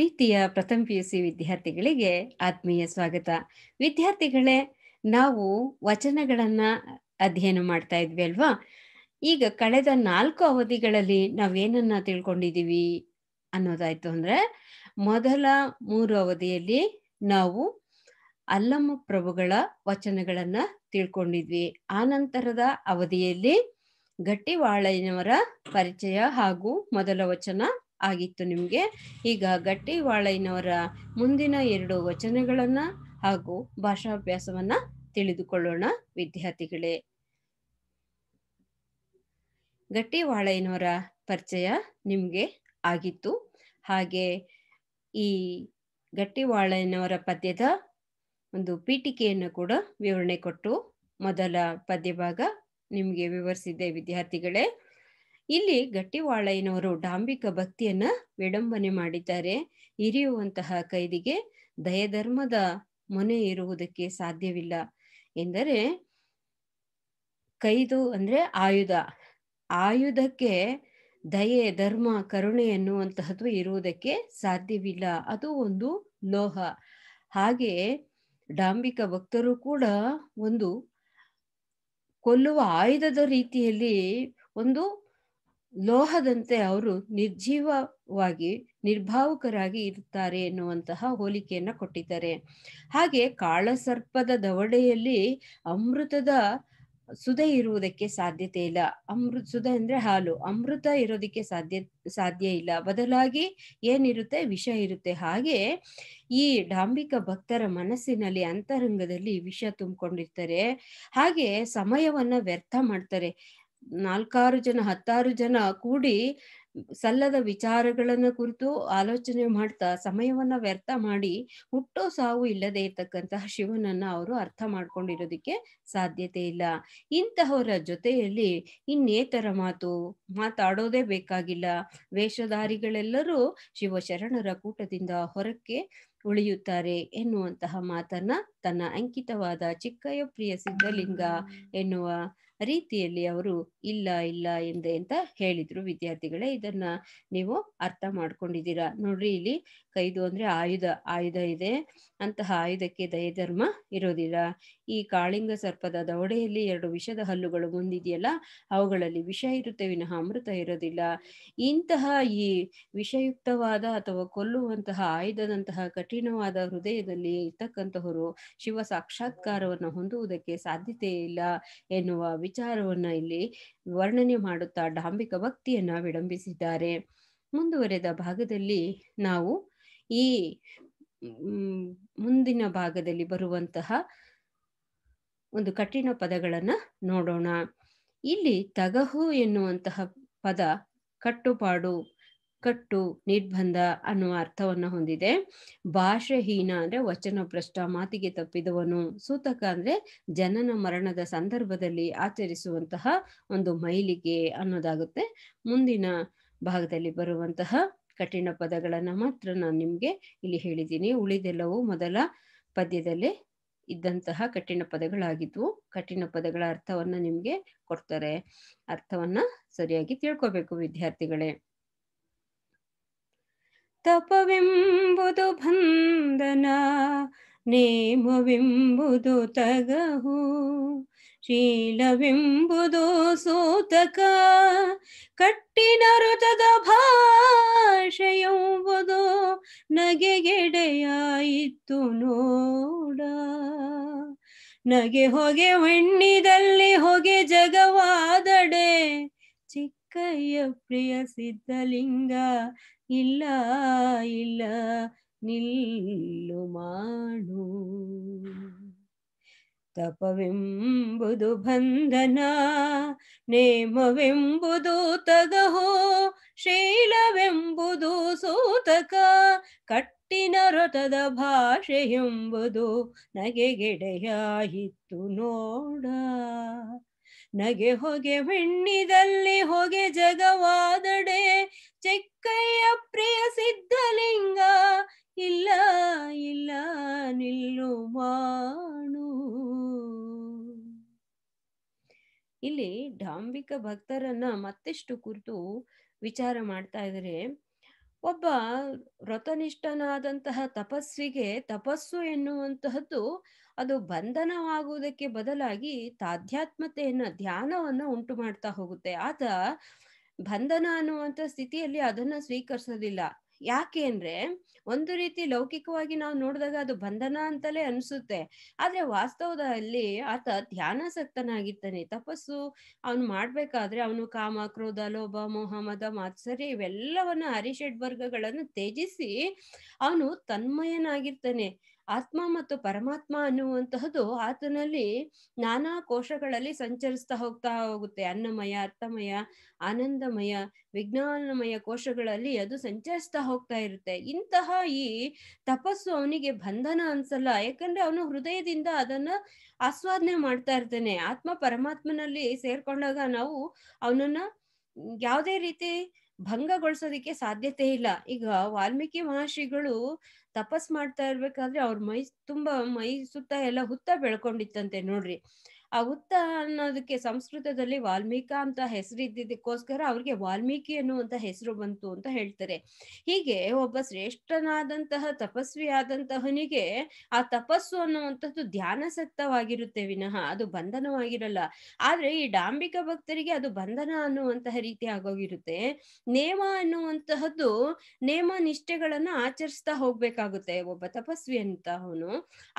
ಪ್ರೀತಿಯ ಪ್ರಥಮ P U C ವಿದ್ಯಾರ್ಥಿಗಳಿಗೆ ಆತ್ಮೀಯ ಸ್ವಾಗತ ವಿದ್ಯಾರ್ಥಿಗಳೇ ನಾವು ವಚನಗಳನ್ನ ಅಧ್ಯಯನ ಮಾಡ್ತಾ ಇದ್ವಿ ಅಲ್ವಾ ಈಗ ಕಳೆದ ನಾಲ್ಕು ಅವಧಿಗಳಲ್ಲಿ ನಾವೇನನ್ನ ತಿಳ್ಕೊಂಡಿದೀವಿ ಅನ್ನೋದಾಯ್ತು ಅಂದ್ರೆ ಮೊದಲ ಮೂರು ಅವಧಿಯಲ್ಲಿ ನಾವು ಅಲ್ಲಮ್ಮ ಪ್ರಭುಗಳ ವಚನಗಳನ್ನ ತಿಳ್ಕೊಂಡಿದ್ವಿ ಆನಂತರದ ಅವಧಿಯಲ್ಲಿ ಗಟ್ಟಿವಾಳಯ್ಯನವರ ಪರಿಚಯ ಹಾಗೂ ಮೊದಲ ವಚನ ಆಗಿತ್ತು ನಿಮಗೆ ಈಗ ವಾಳಯ್ಯನವರ ಮುಂದಿನ ಎರಡು ವಚನಗಳನ್ನ ಹಾಗೂ ಭಾಷಾಭ್ಯಾಸವನ್ನ ತಿಳಿದುಕೊಳ್ಳೋಣ ವಿದ್ಯಾರ್ಥಿಗಳೇ ಗಟ್ಟಿವಾಳಯ್ಯನವರ ಪರಿಚಯ ನಿಮಗೆ ಆಗಿತ್ತು ಹಾಗೆ ಈ ಗಟ್ಟಿವಾಳಯ್ಯನವರ ಪದ್ಯದ ಒಂದು ಪೀಠಿಕೆಯನ್ನು ಕೂಡ ವಿವರಣೆ ಕೊಟ್ಟು ಮೊದಲ ಪದ್ಯಭಾಗ ನಿಮಗೆ ವಿವರಿಸಿದ್ದೆ ವಿದ್ಯಾರ್ಥಿಗಳೇ ಇಲ್ಲಿ ಗಟ್ಟಿವಾಳಯ್ಯನವರು ಡಾಂಬಿಕ ಭಕ್ತಿಯನ್ನ ವಿಡಂಬನೆ ಮಾಡಿದ್ದಾರೆ ಇರಿಯುವಂತಹ ಕೈದಿಗೆ ದಯಧರ್ಮದ ಮೊನೆ ಇರುವುದಕ್ಕೆ ಸಾಧ್ಯವಿಲ್ಲ ಎಂದರೆ ಕೈದು ಅಂದ್ರೆ ಆಯುಧ ಆಯುಧಕ್ಕೆ ದಯೆ ಧರ್ಮ ಕರುಣೆ ಎನ್ನುವಂತಹದ್ದು ಇರುವುದಕ್ಕೆ ಸಾಧ್ಯವಿಲ್ಲ ಅದು ಒಂದು ಲೋಹ ಹಾಗೆ ಡಾಂಬಿಕ ಭಕ್ತರು ಕೂಡ ಒಂದು ಕೊಲ್ಲುವ ಆಯುಧದ ರೀತಿಯಲ್ಲಿ ಒಂದು ಲೋಹದಂತೆ ಅವರು ನಿರ್ಜೀವವಾಗಿ ನಿರ್ಭಾವುಕರಾಗಿ ಇರುತ್ತಾರೆ ಎನ್ನುವಂತಹ ಹೋಲಿಕೆಯನ್ನ ಕೊಟ್ಟಿದ್ದಾರೆ ಹಾಗೆ ಕಾಳಸರ್ಪದ ದವಡೆಯಲ್ಲಿ ಅಮೃತದ ಸುಧ ಇರುವುದಕ್ಕೆ ಸಾಧ್ಯತೆ ಇಲ್ಲ ಅಮೃತ ಸುಧ ಅಂದ್ರೆ ಹಾಲು ಅಮೃತ ಇರೋದಕ್ಕೆ ಸಾಧ್ಯ ಸಾಧ್ಯ ಇಲ್ಲ ಬದಲಾಗಿ ಏನಿರುತ್ತೆ ವಿಷ ಇರುತ್ತೆ ಹಾಗೆ ಈ ಡಾಂಬಿಕ ಭಕ್ತರ ಮನಸ್ಸಿನಲ್ಲಿ ಅಂತರಂಗದಲ್ಲಿ ವಿಷ ತುಂಬಿಕೊಂಡಿರ್ತಾರೆ ಹಾಗೆ ಸಮಯವನ್ನ ವ್ಯರ್ಥ ಮಾಡ್ತಾರೆ ನಾಲ್ಕಾರು ಜನ ಹತ್ತಾರು ಜನ ಕೂಡಿ ಸಲ್ಲದ ವಿಚಾರಗಳನ್ನ ಕುರಿತು ಆಲೋಚನೆ ಮಾಡ್ತಾ ಸಮಯವನ್ನ ವ್ಯರ್ಥ ಮಾಡಿ ಹುಟ್ಟೋ ಸಾವು ಇಲ್ಲದೆ ಇರ್ತಕ್ಕಂತಹ ಶಿವನನ್ನ ಅವರು ಅರ್ಥ ಮಾಡ್ಕೊಂಡಿರೋದಿಕ್ಕೆ ಸಾಧ್ಯತೆ ಇಲ್ಲ ಇಂತಹವರ ಜೊತೆಯಲ್ಲಿ ಇನ್ನೇತರ ಮಾತು ಮಾತಾಡೋದೇ ಬೇಕಾಗಿಲ್ಲ ವೇಷಧಾರಿಗಳೆಲ್ಲರೂ ಶಿವಶರಣರ ಕೂಟದಿಂದ ಹೊರಕ್ಕೆ ಉಳಿಯುತ್ತಾರೆ ಎನ್ನುವಂತಹ ಮಾತನ್ನ ತನ್ನ ಅಂಕಿತವಾದ ಚಿಕ್ಕಯ್ಯ ಪ್ರಿಯ ಸಿದ್ಧಲಿಂಗ ಎನ್ನುವ ರೀತಿಯಲ್ಲಿ ಅವರು ಇಲ್ಲ ಇಲ್ಲ ಎಂದೆ ಅಂತ ಹೇಳಿದ್ರು ವಿದ್ಯಾರ್ಥಿಗಳೇ ಇದನ್ನ ನೀವು ಅರ್ಥ ಮಾಡ್ಕೊಂಡಿದ್ದೀರಾ ನೋಡ್ರಿ ಇಲ್ಲಿ ಕೈದು ಅಂದ್ರೆ ಆಯುಧ ಆಯುಧ ಇದೆ ಅಂತಹ ಆಯುಧಕ್ಕೆ ದಯಧರ್ಮ ಇರೋದಿಲ್ಲ ಈ ಕಾಳಿಂಗ ಸರ್ಪದ ದೌಡೆಯಲ್ಲಿ ಎರಡು ವಿಷದ ಹಲ್ಲುಗಳು ಮುಂದಿದೆಯಲ್ಲ ಅವುಗಳಲ್ಲಿ ವಿಷ ಇರುತ್ತೆ ವಿನಃ ಅಮೃತ ಇರೋದಿಲ್ಲ ಇಂತಹ ಈ ವಿಷಯುಕ್ತವಾದ ಅಥವಾ ಕೊಲ್ಲುವಂತಹ ಆಯುಧದಂತಹ ಕಠಿಣವಾದ ಹೃದಯದಲ್ಲಿ ಇರ್ತಕ್ಕಂತಹವರು ಶಿವ ಸಾಕ್ಷಾತ್ಕಾರವನ್ನು ಹೊಂದುವುದಕ್ಕೆ ಸಾಧ್ಯತೆ ಇಲ್ಲ ಎನ್ನುವ ವಿಚಾರವನ್ನ ಇಲ್ಲಿ ವರ್ಣನೆ ಮಾಡುತ್ತಾ ಡಾಂಬಿಕ ಭಕ್ತಿಯನ್ನ ವಿಡಂಬಿಸಿದ್ದಾರೆ ಮುಂದುವರೆದ ಭಾಗದಲ್ಲಿ ನಾವು ಈ ಮುಂದಿನ ಭಾಗದಲ್ಲಿ ಬರುವಂತಹ ಒಂದು ಕಠಿಣ ಪದಗಳನ್ನು ನೋಡೋಣ ಇಲ್ಲಿ ತಗಹು ಎನ್ನುವಂತಹ ಪದ ಕಟ್ಟುಪಾಡು ಕಟ್ಟು ನಿರ್ಬಂಧ ಅನ್ನುವ ಅರ್ಥವನ್ನು ಹೊಂದಿದೆ ಭಾಷೆಹೀನ ಅಂದ್ರೆ ವಚನ ಭ್ರಷ್ಟ ಮಾತಿಗೆ ತಪ್ಪಿದವನು ಸೂತಕ ಅಂದ್ರೆ ಜನನ ಮರಣದ ಸಂದರ್ಭದಲ್ಲಿ ಆಚರಿಸುವಂತಹ ಒಂದು ಮೈಲಿಗೆ ಅನ್ನೋದಾಗುತ್ತೆ ಮುಂದಿನ ಭಾಗದಲ್ಲಿ ಬರುವಂತಹ ಕಠಿಣ ಪದಗಳನ್ನು ಮಾತ್ರ ನಾನು ನಿಮಗೆ ಇಲ್ಲಿ ಹೇಳಿದ್ದೀನಿ ಉಳಿದೆಲ್ಲವೂ ಮೊದಲ ಪದ್ಯದಲ್ಲಿ ಇದ್ದಂತಹ ಕಠಿಣ ಪದಗಳಾಗಿದ್ವು ಕಠಿಣ ಪದಗಳ ಅರ್ಥವನ್ನ ನಿಮ್ಗೆ ಕೊಡ್ತಾರೆ ಅರ್ಥವನ್ನ ಸರಿಯಾಗಿ ತಿಳ್ಕೊಬೇಕು ವಿದ್ಯಾರ್ಥಿಗಳೇ ತಪವೆಂಬುದು ಬಂಧನ ನೇಮವೆಂಬುದು ತಗಹು ಶೀಲವೆಂಬುದು ಸೂತಕ ಕಟ್ಟಿನ ಋತದ ಭಾಷೆಯೆಂಬುದು ನಗೆಗೆಡೆಯಾಯಿತು ನೋಡ ನಗೆ ಹೊಗೆ ಹೆಣ್ಣಿದಲ್ಲಿ ಹೊಗೆ ಜಗವಾದಡೆ ಚಿಕ್ಕಯ್ಯ ಪ್ರಿಯ ಸಿದ್ಧಲಿಂಗ ಇಲ್ಲ ಇಲ್ಲ ನಿಲ್ಲು ಮಾಡು ತಪವೆಂಬುದು ಬಂಧನ ನೇಮವೆಂಬುದು ತಗಹೋ ಶೀಲವೆಂಬುದು ಸೂತಕ ಕಟ್ಟಿನ ರಥದ ಭಾಷೆ ಎಂಬುದು ನಗೆಗೆಡೆಯಾಯಿತು ನೋಡ ನಗೆ ಹೊಗೆ ಬೆಣ್ಣಿದಲ್ಲಿ ಹೊಗೆ ಜಗವಾದಡೆ ಚಿಕ್ಕಯ್ಯ ಪ್ರಿಯ ಸಿದ್ಧಲಿಂಗ ಇಲ್ಲ ಇಲ್ಲ ನಿಲ್ಲುವಾಣು ಇಲ್ಲಿ ಡಾಂಬಿಕ ಭಕ್ತರನ್ನ ಮತ್ತಿಷ್ಟು ಕುರಿತು ವಿಚಾರ ಮಾಡ್ತಾ ಇದ್ರೆ ಒಬ್ಬ ವ್ರತನಿಷ್ಠನಾದಂತಹ ತಪಸ್ವಿಗೆ ತಪಸ್ಸು ಎನ್ನುವಂತಹದ್ದು ಅದು ಬಂಧನವಾಗುವುದಕ್ಕೆ ಬದಲಾಗಿ ತಾಧ್ಯಾತ್ಮತೆಯನ್ನ ಧ್ಯಾನವನ್ನ ಉಂಟು ಮಾಡ್ತಾ ಹೋಗುತ್ತೆ ಆತ ಬಂಧನ ಅನ್ನುವಂಥ ಸ್ಥಿತಿಯಲ್ಲಿ ಅದನ್ನ ಸ್ವೀಕರಿಸೋದಿಲ್ಲ ಯಾಕೆ ಅಂದ್ರೆ ಒಂದು ರೀತಿ ಲೌಕಿಕವಾಗಿ ನಾವು ನೋಡಿದಾಗ ಅದು ಬಂಧನ ಅಂತಲೇ ಅನ್ಸುತ್ತೆ ಆದ್ರೆ ವಾಸ್ತವದಲ್ಲಿ ಆತ ಧ್ಯಾನಾಸಕ್ತನಾಗಿರ್ತಾನೆ ತಪಸ್ಸು ಅವನು ಮಾಡ್ಬೇಕಾದ್ರೆ ಅವನು ಕಾಮ ಕ್ರೋಧ ಲೋಭ ಮೋಹ ಮದ ಇವೆಲ್ಲವನ್ನ ಹರಿಷಡ್ ವರ್ಗಗಳನ್ನು ತ್ಯಜಿಸಿ ಅವನು ತನ್ಮಯನಾಗಿರ್ತಾನೆ ಆತ್ಮ ಮತ್ತು ಪರಮಾತ್ಮ ಅನ್ನುವಂತಹದ್ದು ಆತನಲ್ಲಿ ನಾನಾ ಕೋಶಗಳಲ್ಲಿ ಸಂಚರಿಸ್ತಾ ಹೋಗ್ತಾ ಹೋಗುತ್ತೆ ಅನ್ನಮಯ ಅರ್ಥಮಯ ಆನಂದಮಯ ವಿಜ್ಞಾನಮಯ ಕೋಶಗಳಲ್ಲಿ ಅದು ಸಂಚರಿಸ್ತಾ ಹೋಗ್ತಾ ಇರುತ್ತೆ ಇಂತಹ ಈ ತಪಸ್ಸು ಅವನಿಗೆ ಬಂಧನ ಅನ್ಸಲ್ಲ ಯಾಕಂದ್ರೆ ಅವನು ಹೃದಯದಿಂದ ಅದನ್ನ ಆಸ್ವಾದನೆ ಮಾಡ್ತಾ ಇರ್ತಾನೆ ಆತ್ಮ ಪರಮಾತ್ಮನಲ್ಲಿ ಸೇರ್ಕೊಂಡಾಗ ನಾವು ಅವನನ್ನ ಯಾವುದೇ ರೀತಿ ಭಂಗಗೊಳಿಸೋದಿಕ್ಕೆ ಸಾಧ್ಯತೆ ಇಲ್ಲ ಈಗ ವಾಲ್ಮೀಕಿ ಮಹರ್ಷಿಗಳು ತಪಸ್ ಮಾಡ್ತಾ ಇರ್ಬೇಕಾದ್ರೆ ಅವ್ರ ಮೈ ತುಂಬಾ ಮೈ ಸುತ್ತ ಎಲ್ಲ ಹುತ್ತ ಬೆಳ್ಕೊಂಡಿತ್ತಂತೆ ನೋಡ್ರಿ ಆ ಉತ್ತ ಅನ್ನೋದಕ್ಕೆ ಸಂಸ್ಕೃತದಲ್ಲಿ ವಾಲ್ಮೀಕ ಅಂತ ಹೆಸರು ಇದ್ದಿದ್ದಕ್ಕೋಸ್ಕರ ಅವ್ರಿಗೆ ವಾಲ್ಮೀಕಿ ಅನ್ನುವಂತ ಹೆಸರು ಬಂತು ಅಂತ ಹೇಳ್ತಾರೆ ಹೀಗೆ ಒಬ್ಬ ಶ್ರೇಷ್ಠನಾದಂತಹ ತಪಸ್ವಿ ಆದಂತಹನಿಗೆ ಆ ತಪಸ್ಸು ಅನ್ನುವಂಥದ್ದು ಧ್ಯಾನಸಕ್ತವಾಗಿರುತ್ತೆ ವಿನಃ ಅದು ಬಂಧನವಾಗಿರಲ್ಲ ಆದ್ರೆ ಈ ಡಾಂಬಿಕ ಭಕ್ತರಿಗೆ ಅದು ಬಂಧನ ಅನ್ನುವಂತಹ ರೀತಿ ಆಗೋಗಿರುತ್ತೆ ನೇಮ ಅನ್ನುವಂತಹದ್ದು ನೇಮ ನಿಷ್ಠೆಗಳನ್ನ ಆಚರಿಸ್ತಾ ಹೋಗ್ಬೇಕಾಗುತ್ತೆ ಒಬ್ಬ ತಪಸ್ವಿ ಅಂತ ಅವನು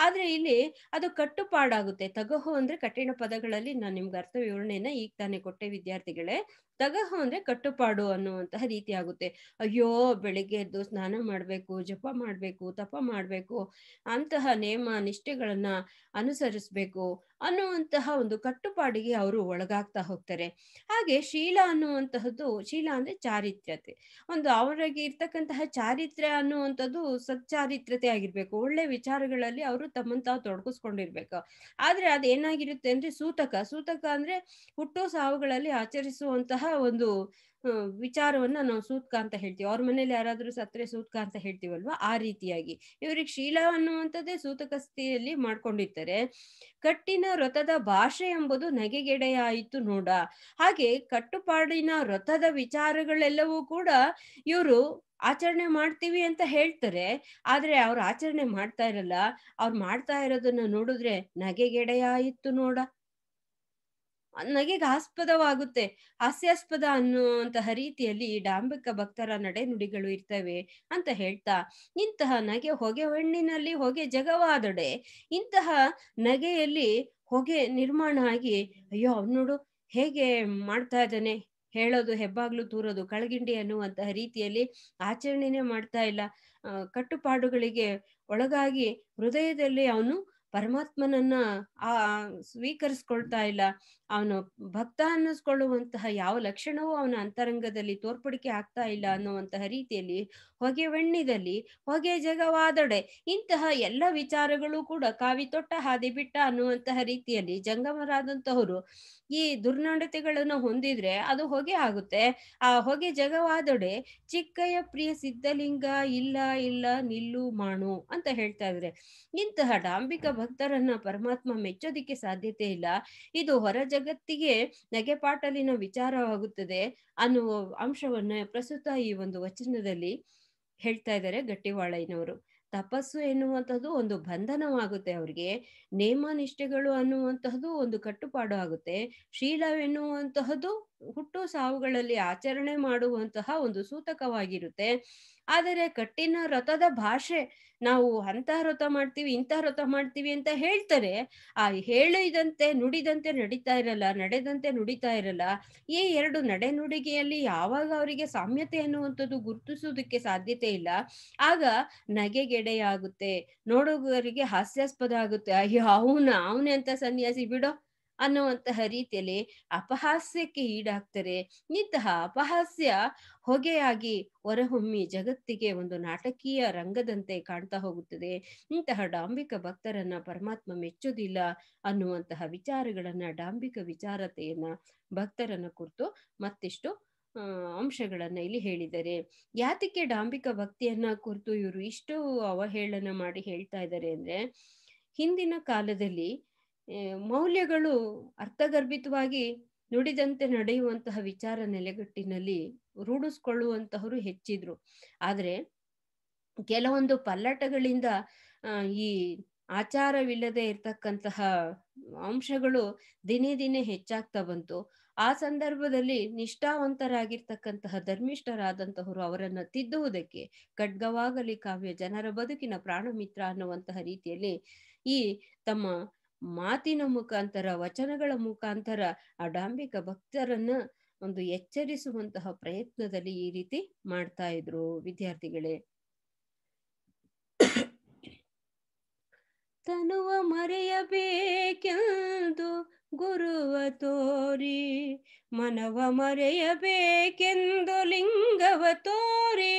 ಆದ್ರೆ ಇಲ್ಲಿ ಅದು ಕಟ್ಟುಪಾಡಾಗುತ್ತೆ ತಗಹು ಅಂದ್ರೆ ಕಟ್ಟಿ ಕಠಿಣ ಪದಗಳಲ್ಲಿ ನಾನು ನಿಮ್ಗೆ ಅರ್ಥ ವಿವರಣೆಯನ್ನ ಈಗ ತಾನೇ ಕೊಟ್ಟೆ ವಿದ್ಯಾರ್ಥಿಗಳೇ ತಗಹು ಅಂದ್ರೆ ಕಟ್ಟುಪಾಡು ಅನ್ನುವಂತಹ ರೀತಿ ಆಗುತ್ತೆ ಅಯ್ಯೋ ಬೆಳಿಗ್ಗೆ ಎದ್ದು ಸ್ನಾನ ಮಾಡ್ಬೇಕು ಜಪ ಮಾಡಬೇಕು ತಪ ಮಾಡ್ಬೇಕು ಅಂತಹ ನೇಮ ನಿಷ್ಠೆಗಳನ್ನ ಅನುಸರಿಸಬೇಕು ಅನ್ನುವಂತಹ ಒಂದು ಕಟ್ಟುಪಾಡಿಗೆ ಅವರು ಒಳಗಾಗ್ತಾ ಹೋಗ್ತಾರೆ ಹಾಗೆ ಶೀಲ ಅನ್ನುವಂತಹದ್ದು ಶೀಲ ಅಂದ್ರೆ ಚಾರಿತ್ರ್ಯತೆ ಒಂದು ಅವರಿಗೆ ಇರ್ತಕ್ಕಂತಹ ಚಾರಿತ್ರ್ಯ ಅನ್ನುವಂಥದ್ದು ಸಚ್ಚಾರಿತ್ರ್ಯತೆ ಆಗಿರ್ಬೇಕು ಒಳ್ಳೆ ವಿಚಾರಗಳಲ್ಲಿ ಅವರು ತಮ್ಮಂತ ತೊಡಗಿಸ್ಕೊಂಡಿರ್ಬೇಕು ಆದ್ರೆ ಅದೇನಾಗಿರುತ್ತೆ ಅಂದ್ರೆ ಸೂತಕ ಸೂತಕ ಅಂದ್ರೆ ಹುಟ್ಟು ಸಾವುಗಳಲ್ಲಿ ಆಚರಿಸುವಂತಹ ಒಂದು ವಿಚಾರವನ್ನ ನಾವು ಸೂತ್ಕ ಅಂತ ಹೇಳ್ತೀವಿ ಅವ್ರ ಮನೇಲಿ ಯಾರಾದ್ರೂ ಸತ್ರೆ ಸೂತ್ಕ ಅಂತ ಹೇಳ್ತೀವಲ್ವಾ ಆ ರೀತಿಯಾಗಿ ಇವ್ರಿಗೆ ಶೀಲ ಅನ್ನುವಂಥದ್ದೇ ಸೂತಕ ಮಾಡ್ಕೊಂಡಿರ್ತಾರೆ ಕಟ್ಟಿನ ವ್ರತದ ಭಾಷೆ ಎಂಬುದು ನಗೆಗೆಡೆಯಾಯಿತು ನೋಡ ಹಾಗೆ ಕಟ್ಟುಪಾಡಿನ ವ್ರತದ ವಿಚಾರಗಳೆಲ್ಲವೂ ಕೂಡ ಇವರು ಆಚರಣೆ ಮಾಡ್ತೀವಿ ಅಂತ ಹೇಳ್ತಾರೆ ಆದ್ರೆ ಅವ್ರು ಆಚರಣೆ ಮಾಡ್ತಾ ಇರಲ್ಲ ಅವ್ರು ಮಾಡ್ತಾ ಇರೋದನ್ನ ನೋಡಿದ್ರೆ ನಗೆಗೆಡೆಯಾಯಿತು ನೋಡ ನನಗೆ ಆಸ್ಪದವಾಗುತ್ತೆ ಹಾಸ್ಯಾಸ್ಪದ ಅನ್ನುವಂತಹ ರೀತಿಯಲ್ಲಿ ಡಾಂಬಿಕ ಭಕ್ತರ ನಡೆನುಡಿಗಳು ಇರ್ತವೆ ಅಂತ ಹೇಳ್ತಾ ಇಂತಹ ನಗೆ ಹೊಗೆ ಹೊಣ್ಣಿನಲ್ಲಿ ಹೊಗೆ ಜಗವಾದಡೆ ಇಂತಹ ನಗೆಯಲ್ಲಿ ಹೊಗೆ ನಿರ್ಮಾಣ ಆಗಿ ಅಯ್ಯೋ ನೋಡು ಹೇಗೆ ಮಾಡ್ತಾ ಇದ್ದಾನೆ ಹೇಳೋದು ಹೆಬ್ಬಾಗ್ಲು ತೂರೋದು ಕಳಗಿಂಡಿ ಅನ್ನುವಂತಹ ರೀತಿಯಲ್ಲಿ ಆಚರಣೆನೇ ಮಾಡ್ತಾ ಇಲ್ಲ ಕಟ್ಟುಪಾಡುಗಳಿಗೆ ಒಳಗಾಗಿ ಹೃದಯದಲ್ಲಿ ಅವನು ಪರಮಾತ್ಮನನ್ನ ಆ ಸ್ವೀಕರಿಸ್ಕೊಳ್ತಾ ಇಲ್ಲ ಅವನು ಭಕ್ತ ಅನ್ನಿಸ್ಕೊಳ್ಳುವಂತಹ ಯಾವ ಲಕ್ಷಣವೂ ಅವನ ಅಂತರಂಗದಲ್ಲಿ ತೋರ್ಪಡಿಕೆ ಆಗ್ತಾ ಇಲ್ಲ ಅನ್ನುವಂತಹ ರೀತಿಯಲ್ಲಿ ಹೊಗೆ ವೆಣ್ಣಿದಲ್ಲಿ ಹೊಗೆ ಜಗವಾದೊಡೆ ಇಂತಹ ಎಲ್ಲ ವಿಚಾರಗಳು ಕೂಡ ಕಾವಿ ತೊಟ್ಟ ಹಾದಿ ಬಿಟ್ಟ ಅನ್ನುವಂತಹ ರೀತಿಯಲ್ಲಿ ಜಂಗಮರಾದಂತಹವರು ಈ ದುರ್ನಡತೆಗಳನ್ನು ಹೊಂದಿದ್ರೆ ಅದು ಹೊಗೆ ಆಗುತ್ತೆ ಆ ಹೊಗೆ ಜಗವಾದೊಡೆ ಚಿಕ್ಕಯ್ಯ ಪ್ರಿಯ ಸಿದ್ಧಲಿಂಗ ಇಲ್ಲ ಇಲ್ಲ ನಿಲ್ಲು ಮಾಡು ಅಂತ ಹೇಳ್ತಾ ಇದ್ರೆ ಇಂತಹ ಡಾಂಬಿಕ ಭಕ್ತರನ್ನ ಪರಮಾತ್ಮ ಮೆಚ್ಚೋದಿಕ್ಕೆ ಸಾಧ್ಯತೆ ಇಲ್ಲ ಇದು ಹೊರ ಜಗತ್ತಿಗೆ ನಗೆಪಾಟಲಿನ ವಿಚಾರವಾಗುತ್ತದೆ ಅನ್ನುವ ಅಂಶವನ್ನ ಪ್ರಸ್ತುತ ಈ ಒಂದು ವಚನದಲ್ಲಿ ಹೇಳ್ತಾ ಇದ್ದಾರೆ ಗಟ್ಟಿವಾಳಯ್ಯನವರು ತಪಸ್ಸು ಎನ್ನುವಂಥದ್ದು ಒಂದು ಬಂಧನವಾಗುತ್ತೆ ಅವ್ರಿಗೆ ನೇಮ ನಿಷ್ಠೆಗಳು ಅನ್ನುವಂತಹದ್ದು ಒಂದು ಕಟ್ಟುಪಾಡು ಆಗುತ್ತೆ ಶೀಲವೆನ್ನುವಂತಹದ್ದು ಹುಟ್ಟು ಸಾವುಗಳಲ್ಲಿ ಆಚರಣೆ ಮಾಡುವಂತಹ ಒಂದು ಸೂತಕವಾಗಿರುತ್ತೆ ಆದರೆ ಕಟ್ಟಿನ ವ್ರತದ ಭಾಷೆ ನಾವು ಅಂತ ವ್ರತ ಮಾಡ್ತೀವಿ ಇಂತಹ ವ್ರತ ಮಾಡ್ತೀವಿ ಅಂತ ಹೇಳ್ತಾರೆ ಆ ಹೇಳಿದಂತೆ ನುಡಿದಂತೆ ನಡೀತಾ ಇರಲ್ಲ ನಡೆದಂತೆ ನುಡಿತಾ ಇರಲ್ಲ ಈ ಎರಡು ನಡೆ ನುಡಿಗೆಯಲ್ಲಿ ಯಾವಾಗ ಅವರಿಗೆ ಸಾಮ್ಯತೆ ಅನ್ನುವಂಥದ್ದು ಗುರುತಿಸುವುದಕ್ಕೆ ಸಾಧ್ಯತೆ ಇಲ್ಲ ಆಗ ನಗೆಗೆಡೆಯಾಗುತ್ತೆ ನೋಡುವವರಿಗೆ ಹಾಸ್ಯಾಸ್ಪದ ಆಗುತ್ತೆ ಅಯ್ಯೋ ಅವನ ಅವನೇ ಅಂತ ಸನ್ಯಾಸಿ ಬಿಡೋ ಅನ್ನುವಂತಹ ರೀತಿಯಲ್ಲಿ ಅಪಹಾಸ್ಯಕ್ಕೆ ಈಡಾಗ್ತಾರೆ ಇಂತಹ ಅಪಹಾಸ್ಯ ಹೊಗೆಯಾಗಿ ಹೊರಹೊಮ್ಮಿ ಜಗತ್ತಿಗೆ ಒಂದು ನಾಟಕೀಯ ರಂಗದಂತೆ ಕಾಣ್ತಾ ಹೋಗುತ್ತದೆ ಇಂತಹ ಡಾಂಬಿಕ ಭಕ್ತರನ್ನ ಪರಮಾತ್ಮ ಮೆಚ್ಚುವುದಿಲ್ಲ ಅನ್ನುವಂತಹ ವಿಚಾರಗಳನ್ನ ಡಾಂಬಿಕ ವಿಚಾರತೆಯನ್ನ ಭಕ್ತರನ್ನ ಕುರಿತು ಮತ್ತಿಷ್ಟು ಅಂಶಗಳನ್ನ ಇಲ್ಲಿ ಹೇಳಿದ್ದಾರೆ ಯಾತಕ್ಕೆ ಡಾಂಬಿಕ ಭಕ್ತಿಯನ್ನ ಕುರಿತು ಇವರು ಇಷ್ಟು ಅವಹೇಳನ ಮಾಡಿ ಹೇಳ್ತಾ ಇದ್ದಾರೆ ಅಂದ್ರೆ ಹಿಂದಿನ ಕಾಲದಲ್ಲಿ ಮೌಲ್ಯಗಳು ಅರ್ಥಗರ್ಭಿತವಾಗಿ ನುಡಿದಂತೆ ನಡೆಯುವಂತಹ ವಿಚಾರ ನೆಲೆಗಟ್ಟಿನಲ್ಲಿ ರೂಢಿಸ್ಕೊಳ್ಳುವಂತಹವರು ಹೆಚ್ಚಿದ್ರು ಆದರೆ ಕೆಲವೊಂದು ಪಲ್ಲಟಗಳಿಂದ ಈ ಆಚಾರವಿಲ್ಲದೆ ಇರ್ತಕ್ಕಂತಹ ಅಂಶಗಳು ದಿನೇ ದಿನೇ ಹೆಚ್ಚಾಗ್ತಾ ಬಂತು ಆ ಸಂದರ್ಭದಲ್ಲಿ ನಿಷ್ಠಾವಂತರಾಗಿರ್ತಕ್ಕಂತಹ ಧರ್ಮಿಷ್ಠರಾದಂತಹವರು ಅವರನ್ನ ತಿದ್ದುವುದಕ್ಕೆ ಖಡ್ಗವಾಗಲಿ ಕಾವ್ಯ ಜನರ ಬದುಕಿನ ಪ್ರಾಣಮಿತ್ರ ಅನ್ನುವಂತಹ ರೀತಿಯಲ್ಲಿ ಈ ತಮ್ಮ ಮಾತಿನ ಮುಖಾಂತರ ವಚನಗಳ ಮುಖಾಂತರ ಆ ಭಕ್ತರನ್ನ ಒಂದು ಎಚ್ಚರಿಸುವಂತಹ ಪ್ರಯತ್ನದಲ್ಲಿ ಈ ರೀತಿ ಮಾಡ್ತಾ ಇದ್ರು ವಿದ್ಯಾರ್ಥಿಗಳೇ ತನುವ ಮರೆಯಬೇಕೆಂದು ಗುರುವ ತೋರಿ ಮನವ ಮರೆಯಬೇಕೆಂದು ಲಿಂಗವ ತೋರಿ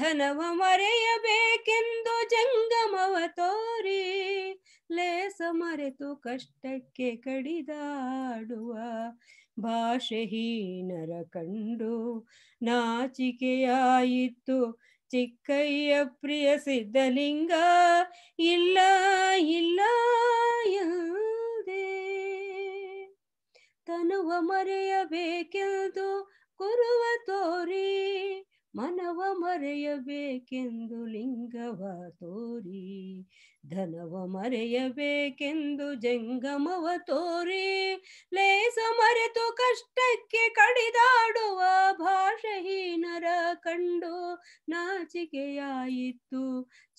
ಧನವ ಮರೆಯಬೇಕೆಂದು ಜಂಗಮವ ತೋರಿ ಲೇಸ ಮರೆತು ಕಷ್ಟಕ್ಕೆ ಕಡಿದಾಡುವ ಭಾಷೆಹೀನರ ಕಂಡು ನಾಚಿಕೆಯಾಯಿತು ಚಿಕ್ಕಯ್ಯ ಪ್ರಿಯ ಸಿದ್ಧಲಿಂಗ ಇಲ್ಲ ಇಲ್ಲ ತನುವ ಮರೆಯಬೇಕೆಂದು ಕುರುವ ತೋರಿ ಮನವ ಮರೆಯಬೇಕೆಂದು ಲಿಂಗವ ತೋರಿ ಧನವ ಮರೆಯಬೇಕೆಂದು ಜಂಗಮವ ತೋರಿ ಲೇಸ ಮರೆತು ಕಷ್ಟಕ್ಕೆ ಕಡಿದಾಡುವ ಭಾಷಹೀನರ ಕಂಡು ನಾಚಿಕೆಯಾಯಿತು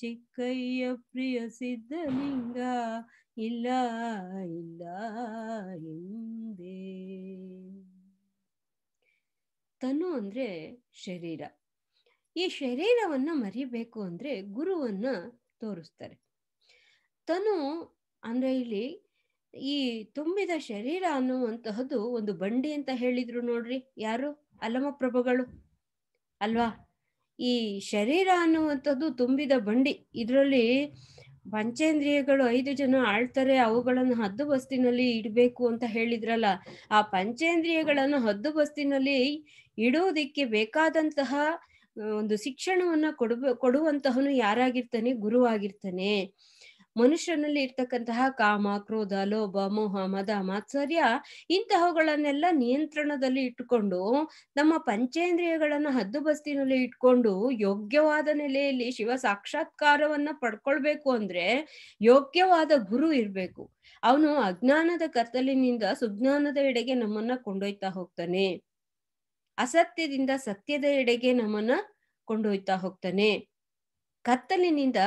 ಚಿಕ್ಕಯ್ಯ ಪ್ರಿಯ ಸಿದ್ಧಲಿಂಗ ಇಲ್ಲ ಇಲ್ಲ ತನು ಅಂದ್ರೆ ಶರೀರ ಈ ಶರೀರವನ್ನು ಮರಿಬೇಕು ಅಂದ್ರೆ ಗುರುವನ್ನ ತೋರಿಸ್ತಾರೆ ತನು ಅಂದ್ರೆ ಇಲ್ಲಿ ಈ ತುಂಬಿದ ಶರೀರ ಅನ್ನುವಂತಹದ್ದು ಒಂದು ಬಂಡಿ ಅಂತ ಹೇಳಿದ್ರು ನೋಡ್ರಿ ಯಾರು ಪ್ರಭುಗಳು ಅಲ್ವಾ ಈ ಶರೀರ ಅನ್ನುವಂಥದ್ದು ತುಂಬಿದ ಬಂಡಿ ಇದರಲ್ಲಿ ಪಂಚೇಂದ್ರಿಯಗಳು ಐದು ಜನ ಆಳ್ತಾರೆ ಅವುಗಳನ್ನು ಹದ್ದು ಬಸ್ತಿನಲ್ಲಿ ಇಡಬೇಕು ಅಂತ ಹೇಳಿದ್ರಲ್ಲ ಆ ಪಂಚೇಂದ್ರಿಯಗಳನ್ನು ಹದ್ದು ಬಸ್ತಿನಲ್ಲಿ ಇಡೋದಿಕ್ಕೆ ಬೇಕಾದಂತಹ ಒಂದು ಶಿಕ್ಷಣವನ್ನ ಕೊಡಬ ಕೊಡುವಂತಹನು ಯಾರಾಗಿರ್ತಾನೆ ಆಗಿರ್ತಾನೆ ಮನುಷ್ಯನಲ್ಲಿ ಇರ್ತಕ್ಕಂತಹ ಕಾಮ ಕ್ರೋಧ ಲೋಭ ಮೋಹ ಮದ ಮಾತ್ಸರ್ಯ ಇಂತಹಗಳನ್ನೆಲ್ಲ ನಿಯಂತ್ರಣದಲ್ಲಿ ಇಟ್ಟುಕೊಂಡು ನಮ್ಮ ಪಂಚೇಂದ್ರಿಯಗಳನ್ನ ಹದ್ದುಬಸ್ತಿನಲ್ಲಿ ಇಟ್ಕೊಂಡು ಯೋಗ್ಯವಾದ ನೆಲೆಯಲ್ಲಿ ಶಿವ ಸಾಕ್ಷಾತ್ಕಾರವನ್ನ ಪಡ್ಕೊಳ್ಬೇಕು ಅಂದ್ರೆ ಯೋಗ್ಯವಾದ ಗುರು ಇರ್ಬೇಕು ಅವನು ಅಜ್ಞಾನದ ಕತ್ತಲಿನಿಂದ ಸುಜ್ಞಾನದ ಎಡೆಗೆ ನಮ್ಮನ್ನ ಕೊಂಡೊಯ್ತಾ ಹೋಗ್ತಾನೆ ಅಸತ್ಯದಿಂದ ಸತ್ಯದ ಎಡೆಗೆ ನಮ್ಮನ್ನ ಕೊಂಡೊಯ್ತಾ ಹೋಗ್ತಾನೆ ಕತ್ತಲಿನಿಂದ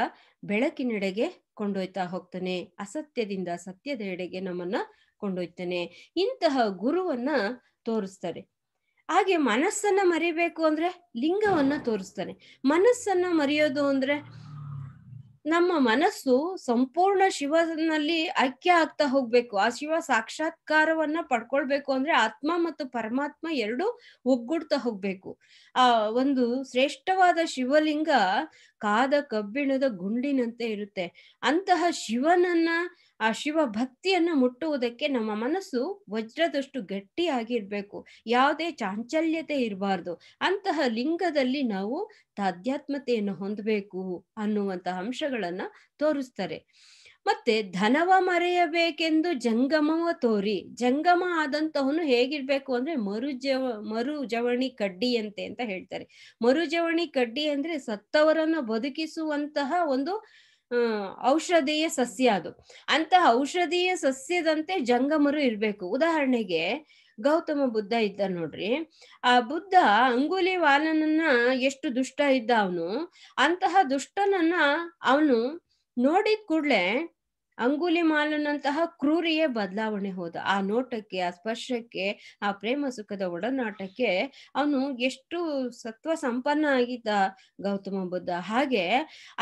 ಬೆಳಕಿನೆಡೆಗೆ ಕೊಂಡೊಯ್ತಾ ಹೋಗ್ತಾನೆ ಅಸತ್ಯದಿಂದ ಸತ್ಯದ ಎಡೆಗೆ ನಮ್ಮನ್ನ ಕೊಂಡೊಯ್ತಾನೆ ಇಂತಹ ಗುರುವನ್ನ ತೋರಿಸ್ತಾರೆ ಹಾಗೆ ಮನಸ್ಸನ್ನ ಮರಿಬೇಕು ಅಂದ್ರೆ ಲಿಂಗವನ್ನ ತೋರಿಸ್ತಾನೆ ಮನಸ್ಸನ್ನ ಮರೆಯೋದು ಅಂದ್ರೆ ನಮ್ಮ ಮನಸ್ಸು ಸಂಪೂರ್ಣ ಶಿವನಲ್ಲಿ ಐಕ್ಯ ಆಗ್ತಾ ಹೋಗ್ಬೇಕು ಆ ಶಿವ ಸಾಕ್ಷಾತ್ಕಾರವನ್ನ ಪಡ್ಕೊಳ್ಬೇಕು ಅಂದ್ರೆ ಆತ್ಮ ಮತ್ತು ಪರಮಾತ್ಮ ಎರಡು ಒಗ್ಗುಡ್ತಾ ಹೋಗ್ಬೇಕು ಆ ಒಂದು ಶ್ರೇಷ್ಠವಾದ ಶಿವಲಿಂಗ ಕಾದ ಕಬ್ಬಿಣದ ಗುಂಡಿನಂತೆ ಇರುತ್ತೆ ಅಂತಹ ಶಿವನನ್ನ ಆ ಶಿವ ಭಕ್ತಿಯನ್ನ ಮುಟ್ಟುವುದಕ್ಕೆ ನಮ್ಮ ಮನಸ್ಸು ವಜ್ರದಷ್ಟು ಗಟ್ಟಿಯಾಗಿರ್ಬೇಕು ಯಾವುದೇ ಚಾಂಚಲ್ಯತೆ ಇರಬಾರ್ದು ಅಂತಹ ಲಿಂಗದಲ್ಲಿ ನಾವು ತಾಧ್ಯಾತ್ಮತೆಯನ್ನು ಹೊಂದಬೇಕು ಅನ್ನುವಂತಹ ಅಂಶಗಳನ್ನ ತೋರಿಸ್ತಾರೆ ಮತ್ತೆ ಧನವ ಮರೆಯಬೇಕೆಂದು ಜಂಗಮವ ತೋರಿ ಜಂಗಮ ಆದಂತಹನು ಹೇಗಿರ್ಬೇಕು ಅಂದ್ರೆ ಮರುಜವ ಮರುಜವಣಿ ಕಡ್ಡಿಯಂತೆ ಅಂತ ಹೇಳ್ತಾರೆ ಮರುಜವಣಿ ಕಡ್ಡಿ ಅಂದ್ರೆ ಸತ್ತವರನ್ನ ಬದುಕಿಸುವಂತಹ ಒಂದು ಔಷಧೀಯ ಸಸ್ಯ ಅದು ಅಂತಹ ಔಷಧೀಯ ಸಸ್ಯದಂತೆ ಜಂಗಮರು ಇರಬೇಕು ಉದಾಹರಣೆಗೆ ಗೌತಮ ಬುದ್ಧ ಇದ್ದ ನೋಡ್ರಿ ಆ ಬುದ್ಧ ಅಂಗುಲಿ ವಾಲನನ್ನ ಎಷ್ಟು ದುಷ್ಟ ಇದ್ದ ಅವನು ಅಂತಹ ದುಷ್ಟನನ್ನ ಅವನು ನೋಡಿದ ಕೂಡ್ಲೆ ಅಂಗುಲಿ ಮಾಲನಂತಹ ಕ್ರೂರಿಯೇ ಬದಲಾವಣೆ ಹೋದ ಆ ನೋಟಕ್ಕೆ ಆ ಸ್ಪರ್ಶಕ್ಕೆ ಆ ಪ್ರೇಮ ಸುಖದ ಒಡನಾಟಕ್ಕೆ ಅವನು ಎಷ್ಟು ಸತ್ವ ಸಂಪನ್ನ ಆಗಿದ್ದ ಗೌತಮ ಬುದ್ಧ ಹಾಗೆ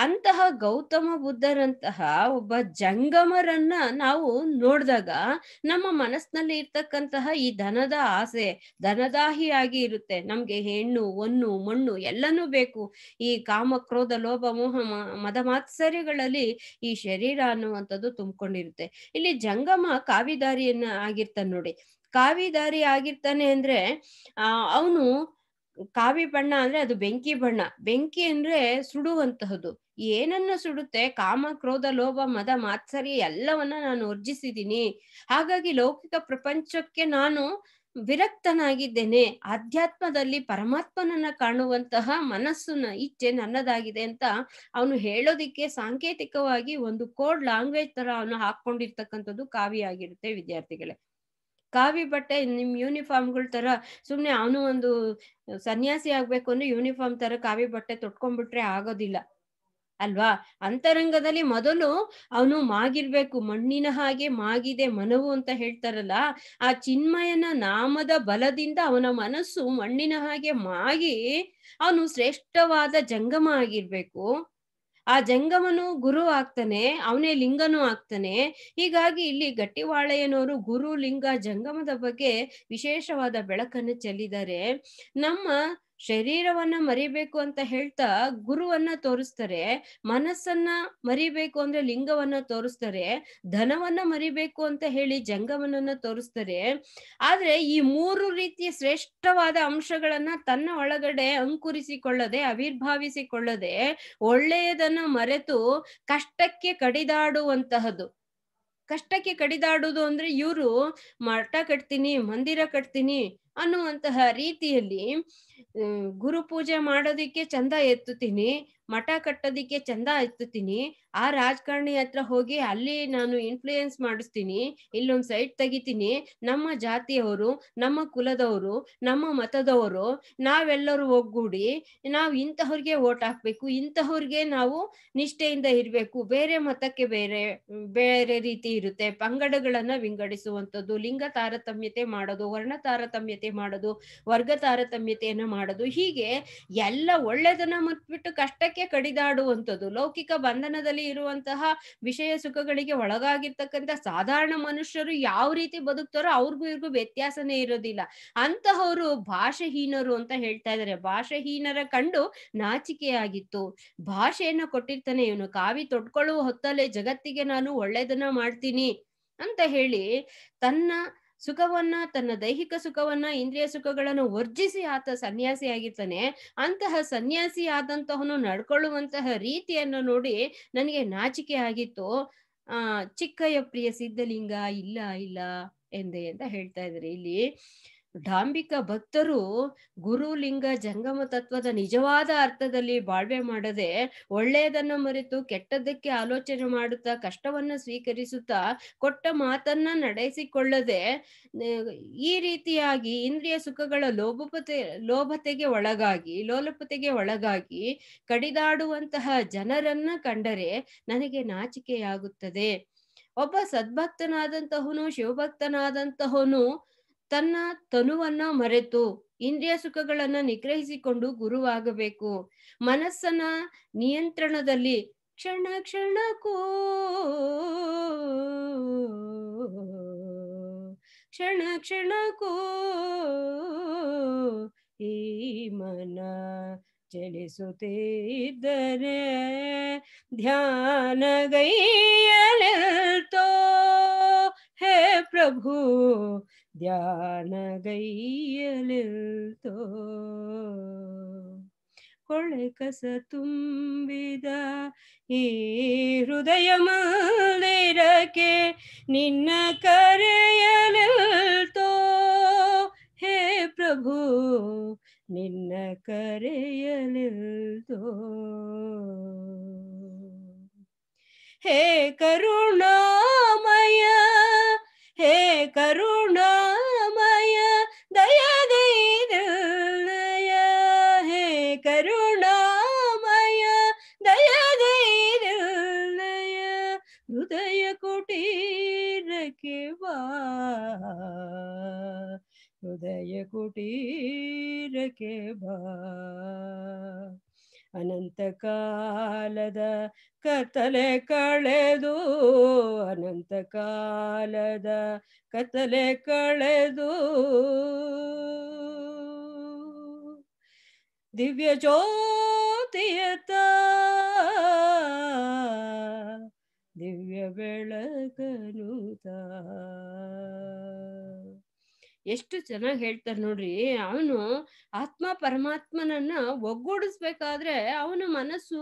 ಅಂತಹ ಗೌತಮ ಬುದ್ಧರಂತಹ ಒಬ್ಬ ಜಂಗಮರನ್ನ ನಾವು ನೋಡಿದಾಗ ನಮ್ಮ ಮನಸ್ಸಿನಲ್ಲಿ ಇರ್ತಕ್ಕಂತಹ ಈ ಧನದ ಆಸೆ ಧನದಾಹಿಯಾಗಿ ಇರುತ್ತೆ ನಮ್ಗೆ ಹೆಣ್ಣು ಒಣ್ಣು ಮಣ್ಣು ಎಲ್ಲನೂ ಬೇಕು ಈ ಕಾಮ ಕ್ರೋಧ ಲೋಭ ಮೋಹ ಮದ ಮಾತ್ಸರ್ಯಗಳಲ್ಲಿ ಈ ಶರೀರ ಅನ್ನುವಂಥದ್ದು ಅನ್ನೋದು ತುಂಬಿಕೊಂಡಿರುತ್ತೆ ಇಲ್ಲಿ ಜಂಗಮ ಕಾವಿದಾರಿಯನ್ನ ಆಗಿರ್ತಾನೆ ನೋಡಿ ಕಾವಿದಾರಿ ಆಗಿರ್ತಾನೆ ಅಂದ್ರೆ ಆ ಅವನು ಕಾವಿ ಬಣ್ಣ ಅಂದ್ರೆ ಅದು ಬೆಂಕಿ ಬಣ್ಣ ಬೆಂಕಿ ಅಂದ್ರೆ ಸುಡುವಂತಹದ್ದು ಏನನ್ನ ಸುಡುತ್ತೆ ಕಾಮ ಕ್ರೋಧ ಲೋಭ ಮದ ಮಾತ್ಸರಿ ಎಲ್ಲವನ್ನ ನಾನು ವರ್ಜಿಸಿದೀನಿ ಹಾಗಾಗಿ ಲೌಕಿಕ ಪ್ರಪಂಚಕ್ಕೆ ನಾನು ವಿರಕ್ತನಾಗಿದ್ದೇನೆ ಆಧ್ಯಾತ್ಮದಲ್ಲಿ ಪರಮಾತ್ಮನನ್ನ ಕಾಣುವಂತಹ ಮನಸ್ಸುನ ಇಚ್ಛೆ ನನ್ನದಾಗಿದೆ ಅಂತ ಅವನು ಹೇಳೋದಿಕ್ಕೆ ಸಾಂಕೇತಿಕವಾಗಿ ಒಂದು ಕೋಡ್ ಲ್ಯಾಂಗ್ವೇಜ್ ತರ ಅವನು ಹಾಕೊಂಡಿರ್ತಕ್ಕಂಥದ್ದು ಕಾವಿ ಆಗಿರುತ್ತೆ ವಿದ್ಯಾರ್ಥಿಗಳೇ ಕಾವಿ ಬಟ್ಟೆ ನಿಮ್ ಗಳ ತರ ಸುಮ್ನೆ ಅವನು ಒಂದು ಸನ್ಯಾಸಿ ಆಗ್ಬೇಕು ಅಂದ್ರೆ ಯೂನಿಫಾರ್ಮ್ ತರ ಕಾವಿ ಬಟ್ಟೆ ತೊಟ್ಕೊಂಡ್ಬಿಟ್ರೆ ಆಗೋದಿಲ್ಲ ಅಲ್ವಾ ಅಂತರಂಗದಲ್ಲಿ ಮೊದಲು ಅವನು ಮಾಗಿರ್ಬೇಕು ಮಣ್ಣಿನ ಹಾಗೆ ಮಾಗಿದೆ ಮನವು ಅಂತ ಹೇಳ್ತಾರಲ್ಲ ಆ ಚಿನ್ಮಯನ ನಾಮದ ಬಲದಿಂದ ಅವನ ಮನಸ್ಸು ಮಣ್ಣಿನ ಹಾಗೆ ಮಾಗಿ ಅವನು ಶ್ರೇಷ್ಠವಾದ ಜಂಗಮ ಆಗಿರ್ಬೇಕು ಆ ಜಂಗಮನು ಗುರು ಆಗ್ತಾನೆ ಅವನೇ ಲಿಂಗನೂ ಆಗ್ತಾನೆ ಹೀಗಾಗಿ ಇಲ್ಲಿ ಗಟ್ಟಿವಾಳೆಯನವರು ಗುರು ಲಿಂಗ ಜಂಗಮದ ಬಗ್ಗೆ ವಿಶೇಷವಾದ ಬೆಳಕನ್ನು ಚೆಲ್ಲಿದ್ದಾರೆ ನಮ್ಮ ಶರೀರವನ್ನ ಮರಿಬೇಕು ಅಂತ ಹೇಳ್ತಾ ಗುರುವನ್ನ ತೋರಿಸ್ತಾರೆ ಮನಸ್ಸನ್ನ ಮರಿಬೇಕು ಅಂದ್ರೆ ಲಿಂಗವನ್ನ ತೋರಿಸ್ತಾರೆ ಧನವನ್ನ ಮರಿಬೇಕು ಅಂತ ಹೇಳಿ ಜಂಗಮನನ್ನ ತೋರಿಸ್ತಾರೆ ಆದ್ರೆ ಈ ಮೂರು ರೀತಿಯ ಶ್ರೇಷ್ಠವಾದ ಅಂಶಗಳನ್ನ ತನ್ನ ಒಳಗಡೆ ಅಂಕುರಿಸಿಕೊಳ್ಳದೆ ಅವಿರ್ಭಾವಿಸಿಕೊಳ್ಳದೆ ಒಳ್ಳೆಯದನ್ನ ಮರೆತು ಕಷ್ಟಕ್ಕೆ ಕಡಿದಾಡುವಂತಹದ್ದು ಕಷ್ಟಕ್ಕೆ ಕಡಿದಾಡುದು ಅಂದ್ರೆ ಇವರು ಮಠ ಕಟ್ತೀನಿ ಮಂದಿರ ಕಟ್ತೀನಿ ಅನ್ನುವಂತಹ ರೀತಿಯಲ್ಲಿ ಗುರು ಪೂಜೆ ಮಾಡೋದಿಕ್ಕೆ ಚಂದ ಎತ್ತುತ್ತೀನಿ ಮಠ ಕಟ್ಟೋದಿಕ್ಕೆ ಚಂದ ಎತ್ತುತ್ತೀನಿ ಆ ರಾಜಕಾರಣಿ ಹತ್ರ ಹೋಗಿ ಅಲ್ಲಿ ನಾನು ಇನ್ಫ್ಲೂಯೆನ್ಸ್ ಮಾಡಿಸ್ತೀನಿ ಇಲ್ಲೊಂದು ಸೈಟ್ ತೆಗಿತೀನಿ ನಮ್ಮ ಜಾತಿಯವರು ನಮ್ಮ ಕುಲದವರು ನಮ್ಮ ಮತದವರು ನಾವೆಲ್ಲರೂ ಒಗ್ಗೂಡಿ ನಾವು ಇಂತಹವ್ರಿಗೆ ಓಟ್ ಹಾಕ್ಬೇಕು ಇಂತಹವ್ರಿಗೆ ನಾವು ನಿಷ್ಠೆಯಿಂದ ಇರಬೇಕು ಬೇರೆ ಮತಕ್ಕೆ ಬೇರೆ ಬೇರೆ ರೀತಿ ಇರುತ್ತೆ ಪಂಗಡಗಳನ್ನ ವಿಂಗಡಿಸುವಂಥದ್ದು ಲಿಂಗ ತಾರತಮ್ಯತೆ ಮಾಡೋದು ವರ್ಣ ತಾರತಮ್ಯತೆ ಮಾಡೋದು ವರ್ಗ ತಾರತಮ್ಯತೆಯನ್ನು ಮಾಡೋದು ಹೀಗೆ ಎಲ್ಲ ಒಳ್ಳೆದನ್ನ ಮುಟ್ಬಿಟ್ಟು ಕಷ್ಟಕ್ಕೆ ಕಡಿದಾಡುವಂಥದ್ದು ಲೌಕಿಕ ಬಂಧನದಲ್ಲಿ ಇರುವಂತಹ ವಿಷಯ ಸುಖಗಳಿಗೆ ಒಳಗಾಗಿರ್ತಕ್ಕಂಥ ಸಾಧಾರಣ ಮನುಷ್ಯರು ಯಾವ ರೀತಿ ಬದುಕ್ತಾರೋ ಅವ್ರಿಗೂ ಇವ್ರಿಗೂ ವ್ಯತ್ಯಾಸನೇ ಇರೋದಿಲ್ಲ ಅಂತಹವರು ಭಾಷೆಹೀನರು ಅಂತ ಹೇಳ್ತಾ ಇದಾರೆ ಭಾಷೆಹೀನರ ಕಂಡು ನಾಚಿಕೆಯಾಗಿತ್ತು ಭಾಷೆಯನ್ನ ಕೊಟ್ಟಿರ್ತಾನೆ ಇವನು ಕಾವಿ ತೊಟ್ಕೊಳ್ಳುವ ಹೊತ್ತಲ್ಲೇ ಜಗತ್ತಿಗೆ ನಾನು ಒಳ್ಳೇದನ್ನ ಮಾಡ್ತೀನಿ ಅಂತ ಹೇಳಿ ತನ್ನ ಸುಖವನ್ನ ತನ್ನ ದೈಹಿಕ ಸುಖವನ್ನ ಇಂದ್ರಿಯ ಸುಖಗಳನ್ನು ವರ್ಜಿಸಿ ಆತ ಸನ್ಯಾಸಿ ಆಗಿರ್ತಾನೆ ಅಂತಹ ಸನ್ಯಾಸಿ ಆದಂತಹನು ನಡ್ಕೊಳ್ಳುವಂತಹ ರೀತಿಯನ್ನು ನೋಡಿ ನನಗೆ ನಾಚಿಕೆ ಆಗಿತ್ತು ಆ ಚಿಕ್ಕಯ್ಯ ಪ್ರಿಯ ಸಿದ್ಧಲಿಂಗ ಇಲ್ಲ ಇಲ್ಲ ಎಂದೆ ಅಂತ ಹೇಳ್ತಾ ಇದ್ರಿ ಇಲ್ಲಿ ಡಾಂಬಿಕ ಭಕ್ತರು ಗುರುಲಿಂಗ ಜಂಗಮ ತತ್ವದ ನಿಜವಾದ ಅರ್ಥದಲ್ಲಿ ಬಾಳ್ವೆ ಮಾಡದೆ ಒಳ್ಳೆಯದನ್ನ ಮರೆತು ಕೆಟ್ಟದಕ್ಕೆ ಆಲೋಚನೆ ಮಾಡುತ್ತಾ ಕಷ್ಟವನ್ನ ಸ್ವೀಕರಿಸುತ್ತಾ ಕೊಟ್ಟ ಮಾತನ್ನ ನಡೆಸಿಕೊಳ್ಳದೆ ಈ ರೀತಿಯಾಗಿ ಇಂದ್ರಿಯ ಸುಖಗಳ ಲೋಭಪತೆ ಲೋಭತೆಗೆ ಒಳಗಾಗಿ ಲೋಲಪತೆಗೆ ಒಳಗಾಗಿ ಕಡಿದಾಡುವಂತಹ ಜನರನ್ನ ಕಂಡರೆ ನನಗೆ ನಾಚಿಕೆಯಾಗುತ್ತದೆ ಒಬ್ಬ ಸದ್ಭಕ್ತನಾದಂತಹನು ಶಿವಭಕ್ತನಾದಂತಹನು ತನ್ನ ತನುವನ್ನ ಮರೆತು ಇಂದ್ರಿಯ ಸುಖಗಳನ್ನ ನಿಗ್ರಹಿಸಿಕೊಂಡು ಗುರುವಾಗಬೇಕು ಮನಸ್ಸನ್ನ ನಿಯಂತ್ರಣದಲ್ಲಿ ಕ್ಷಣ ಕ್ಷಣಕ್ಕೂ ಕ್ಷಣ ಕ್ಷಣಕ್ಕೂ ಈ ಮನ ಚಲಿಸುತ್ತಿದ್ದರೆ ಧ್ಯಾನಗೈಯಲೆಲ್ತೋ हे प्रभु ಧ್ಯಾನ ಗೈಯಲಿಲ್ತೋ ಕೊಳೆ ಕಸ ತುಂಬಿದ ಈ ಹೃದಯ ಮಂದಿರಕ್ಕೆ ನಿನ್ನ ಕರೆಯಲಿಲ್ತೋ ಹೇ ಪ್ರಭು ನಿನ್ನ ಕರೆಯಲಿಲ್ತೋ ಹೇ ಕರುಣಾಮಯ ಹೇ ಕರುಣಾಮಯ ದಯದೈರುಣಯ ಹೇ ಕರುಣಾಮಯ ದಯದೈರುಣಯ ಹೃದಯ ಕುಟೀರಕ್ಕೆ ವಾ हृदय कुटीर के बा ಅನಂತ ಕಾಲದ ಕತ್ತಲೆ ಕಳೆದು ಕಾಲದ ಕತ್ತಲೆ ಕಳೆದು ದಿವ್ಯ ಜ್ಯೋತಿಯತ ದಿವ್ಯ ಬೆಳಕನುತಾ ಎಷ್ಟು ಚೆನ್ನಾಗಿ ಹೇಳ್ತಾರೆ ನೋಡ್ರಿ ಅವನು ಆತ್ಮ ಪರಮಾತ್ಮನನ್ನ ಒಗ್ಗೂಡಿಸ್ಬೇಕಾದ್ರೆ ಅವನ ಮನಸ್ಸು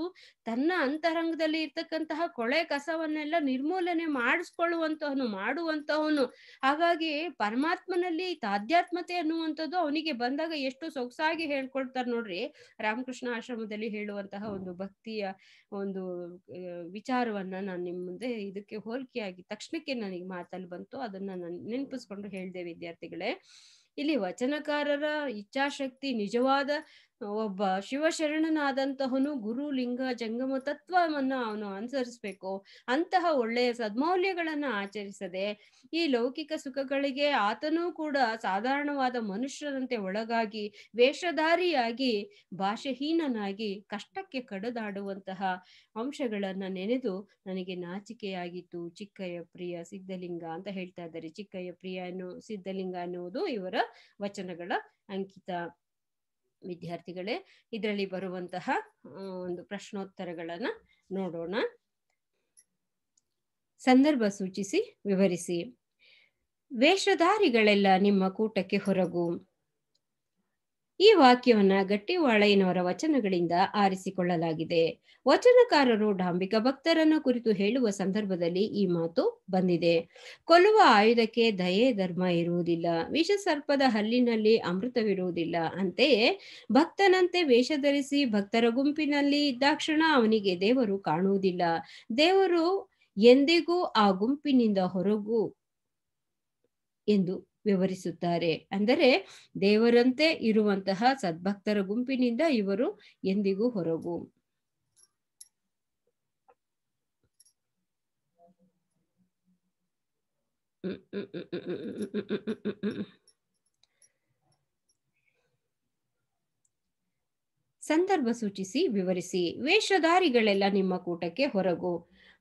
ತನ್ನ ಅಂತರಂಗದಲ್ಲಿ ಇರ್ತಕ್ಕಂತಹ ಕೊಳೆ ಕಸವನ್ನೆಲ್ಲ ನಿರ್ಮೂಲನೆ ಮಾಡಿಸ್ಕೊಳ್ಳುವಂತವನು ಮಾಡುವಂತವನು ಹಾಗಾಗಿ ಪರಮಾತ್ಮನಲ್ಲಿ ಆಧ್ಯಾತ್ಮತೆ ಅನ್ನುವಂಥದ್ದು ಅವನಿಗೆ ಬಂದಾಗ ಎಷ್ಟು ಸೊಗಸಾಗಿ ಹೇಳ್ಕೊಳ್ತಾರೆ ನೋಡ್ರಿ ರಾಮಕೃಷ್ಣ ಆಶ್ರಮದಲ್ಲಿ ಹೇಳುವಂತಹ ಒಂದು ಭಕ್ತಿಯ ಒಂದು ವಿಚಾರವನ್ನ ನಾನು ನಿಮ್ಮ ಮುಂದೆ ಇದಕ್ಕೆ ಹೋಲಿಕೆಯಾಗಿ ತಕ್ಷಣಕ್ಕೆ ನನಗೆ ಮಾತಲ್ಲಿ ಬಂತು ಅದನ್ನ ನಾನು ನೆನಪಿಸ್ಕೊಂಡು ಹೇಳಿದೆ ವಿದ್ಯಾರ್ಥಿಗಳೇ ಇಲ್ಲಿ ವಚನಕಾರರ ಇಚ್ಛಾಶಕ್ತಿ ನಿಜವಾದ ಒಬ್ಬ ಶಿವಶರಣನಾದಂತಹನು ಗುರು ಲಿಂಗ ಜಂಗಮ ತತ್ವವನ್ನು ಅವನು ಅನುಸರಿಸ್ಬೇಕು ಅಂತಹ ಒಳ್ಳೆಯ ಸದ್ಮೌಲ್ಯಗಳನ್ನ ಆಚರಿಸದೆ ಈ ಲೌಕಿಕ ಸುಖಗಳಿಗೆ ಆತನೂ ಕೂಡ ಸಾಧಾರಣವಾದ ಮನುಷ್ಯರಂತೆ ಒಳಗಾಗಿ ವೇಷಧಾರಿಯಾಗಿ ಭಾಷೆಹೀನನಾಗಿ ಕಷ್ಟಕ್ಕೆ ಕಡದಾಡುವಂತಹ ಅಂಶಗಳನ್ನ ನೆನೆದು ನನಗೆ ನಾಚಿಕೆಯಾಗಿತ್ತು ಚಿಕ್ಕಯ್ಯ ಪ್ರಿಯ ಸಿದ್ಧಲಿಂಗ ಅಂತ ಹೇಳ್ತಾ ಇದ್ದಾರೆ ಚಿಕ್ಕಯ್ಯ ಪ್ರಿಯ ಎನ್ನು ಸಿದ್ಧಲಿಂಗ ಅನ್ನುವುದು ಇವರ ವಚನಗಳ ಅಂಕಿತ ವಿದ್ಯಾರ್ಥಿಗಳೇ ಇದರಲ್ಲಿ ಬರುವಂತಹ ಒಂದು ಪ್ರಶ್ನೋತ್ತರಗಳನ್ನ ನೋಡೋಣ ಸಂದರ್ಭ ಸೂಚಿಸಿ ವಿವರಿಸಿ ವೇಷಧಾರಿಗಳೆಲ್ಲ ನಿಮ್ಮ ಕೂಟಕ್ಕೆ ಹೊರಗು ಈ ವಾಕ್ಯವನ್ನ ಗಟ್ಟಿ ವಚನಗಳಿಂದ ಆರಿಸಿಕೊಳ್ಳಲಾಗಿದೆ ವಚನಕಾರರು ಡಾಂಬಿಕ ಭಕ್ತರನ್ನು ಕುರಿತು ಹೇಳುವ ಸಂದರ್ಭದಲ್ಲಿ ಈ ಮಾತು ಬಂದಿದೆ ಕೊಲ್ಲುವ ಆಯುಧಕ್ಕೆ ದಯೆ ಧರ್ಮ ಇರುವುದಿಲ್ಲ ವಿಷ ಸರ್ಪದ ಹಲ್ಲಿನಲ್ಲಿ ಅಮೃತವಿರುವುದಿಲ್ಲ ಅಂತೆಯೇ ಭಕ್ತನಂತೆ ವೇಷ ಧರಿಸಿ ಭಕ್ತರ ಗುಂಪಿನಲ್ಲಿ ಇದ್ದಾಕ್ಷಣ ಅವನಿಗೆ ದೇವರು ಕಾಣುವುದಿಲ್ಲ ದೇವರು ಎಂದಿಗೂ ಆ ಗುಂಪಿನಿಂದ ಹೊರಗು ಎಂದು ವಿವರಿಸುತ್ತಾರೆ ಅಂದರೆ ದೇವರಂತೆ ಇರುವಂತಹ ಸದ್ಭಕ್ತರ ಗುಂಪಿನಿಂದ ಇವರು ಎಂದಿಗೂ ಹೊರಗು ಸಂದರ್ಭ ಸೂಚಿಸಿ ವಿವರಿಸಿ ವೇಷಧಾರಿಗಳೆಲ್ಲ ನಿಮ್ಮ ಕೂಟಕ್ಕೆ ಹೊರಗು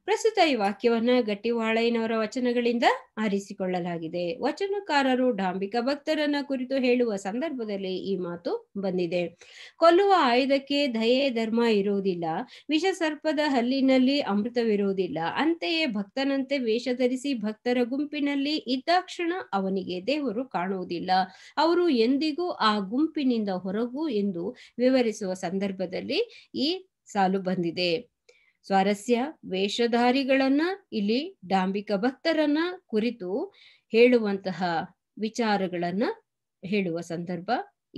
ಪ್ರಸ್ತುತ ಈ ವಾಕ್ಯವನ್ನ ಗಟ್ಟಿವಾಳಯ್ಯನವರ ವಚನಗಳಿಂದ ಆರಿಸಿಕೊಳ್ಳಲಾಗಿದೆ ವಚನಕಾರರು ಡಾಂಬಿಕ ಭಕ್ತರನ್ನ ಕುರಿತು ಹೇಳುವ ಸಂದರ್ಭದಲ್ಲಿ ಈ ಮಾತು ಬಂದಿದೆ ಕೊಲ್ಲುವ ಆಯುಧಕ್ಕೆ ದಯೆ ಧರ್ಮ ಇರುವುದಿಲ್ಲ ವಿಷ ಸರ್ಪದ ಹಲ್ಲಿನಲ್ಲಿ ಅಮೃತವಿರುವುದಿಲ್ಲ ಅಂತೆಯೇ ಭಕ್ತನಂತೆ ವೇಷ ಧರಿಸಿ ಭಕ್ತರ ಗುಂಪಿನಲ್ಲಿ ಇದ್ದಾಕ್ಷಣ ಅವನಿಗೆ ದೇವರು ಕಾಣುವುದಿಲ್ಲ ಅವರು ಎಂದಿಗೂ ಆ ಗುಂಪಿನಿಂದ ಹೊರಗು ಎಂದು ವಿವರಿಸುವ ಸಂದರ್ಭದಲ್ಲಿ ಈ ಸಾಲು ಬಂದಿದೆ ಸ್ವಾರಸ್ಯ ವೇಷಧಾರಿಗಳನ್ನ ಇಲ್ಲಿ ಡಾಂಬಿಕ ಭಕ್ತರನ್ನ ಕುರಿತು ಹೇಳುವಂತಹ ವಿಚಾರಗಳನ್ನ ಹೇಳುವ ಸಂದರ್ಭ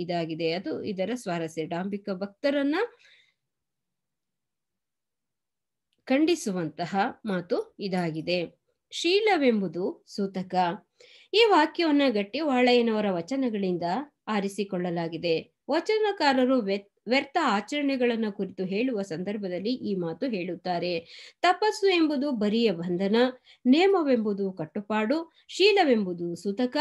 ಇದಾಗಿದೆ ಅದು ಇದರ ಸ್ವಾರಸ್ಯ ಡಾಂಬಿಕ ಭಕ್ತರನ್ನ ಖಂಡಿಸುವಂತಹ ಮಾತು ಇದಾಗಿದೆ ಶೀಲವೆಂಬುದು ಸೂತಕ ಈ ವಾಕ್ಯವನ್ನ ಗಟ್ಟಿ ವಾಳಯ್ಯನವರ ವಚನಗಳಿಂದ ಆರಿಸಿಕೊಳ್ಳಲಾಗಿದೆ ವಚನಕಾರರು ವ್ಯತ್ಯ ವ್ಯರ್ಥ ಆಚರಣೆಗಳನ್ನ ಕುರಿತು ಹೇಳುವ ಸಂದರ್ಭದಲ್ಲಿ ಈ ಮಾತು ಹೇಳುತ್ತಾರೆ ತಪಸ್ಸು ಎಂಬುದು ಬರಿಯ ಬಂಧನ ನೇಮವೆಂಬುದು ಕಟ್ಟುಪಾಡು ಶೀಲವೆಂಬುದು ಸುತಕ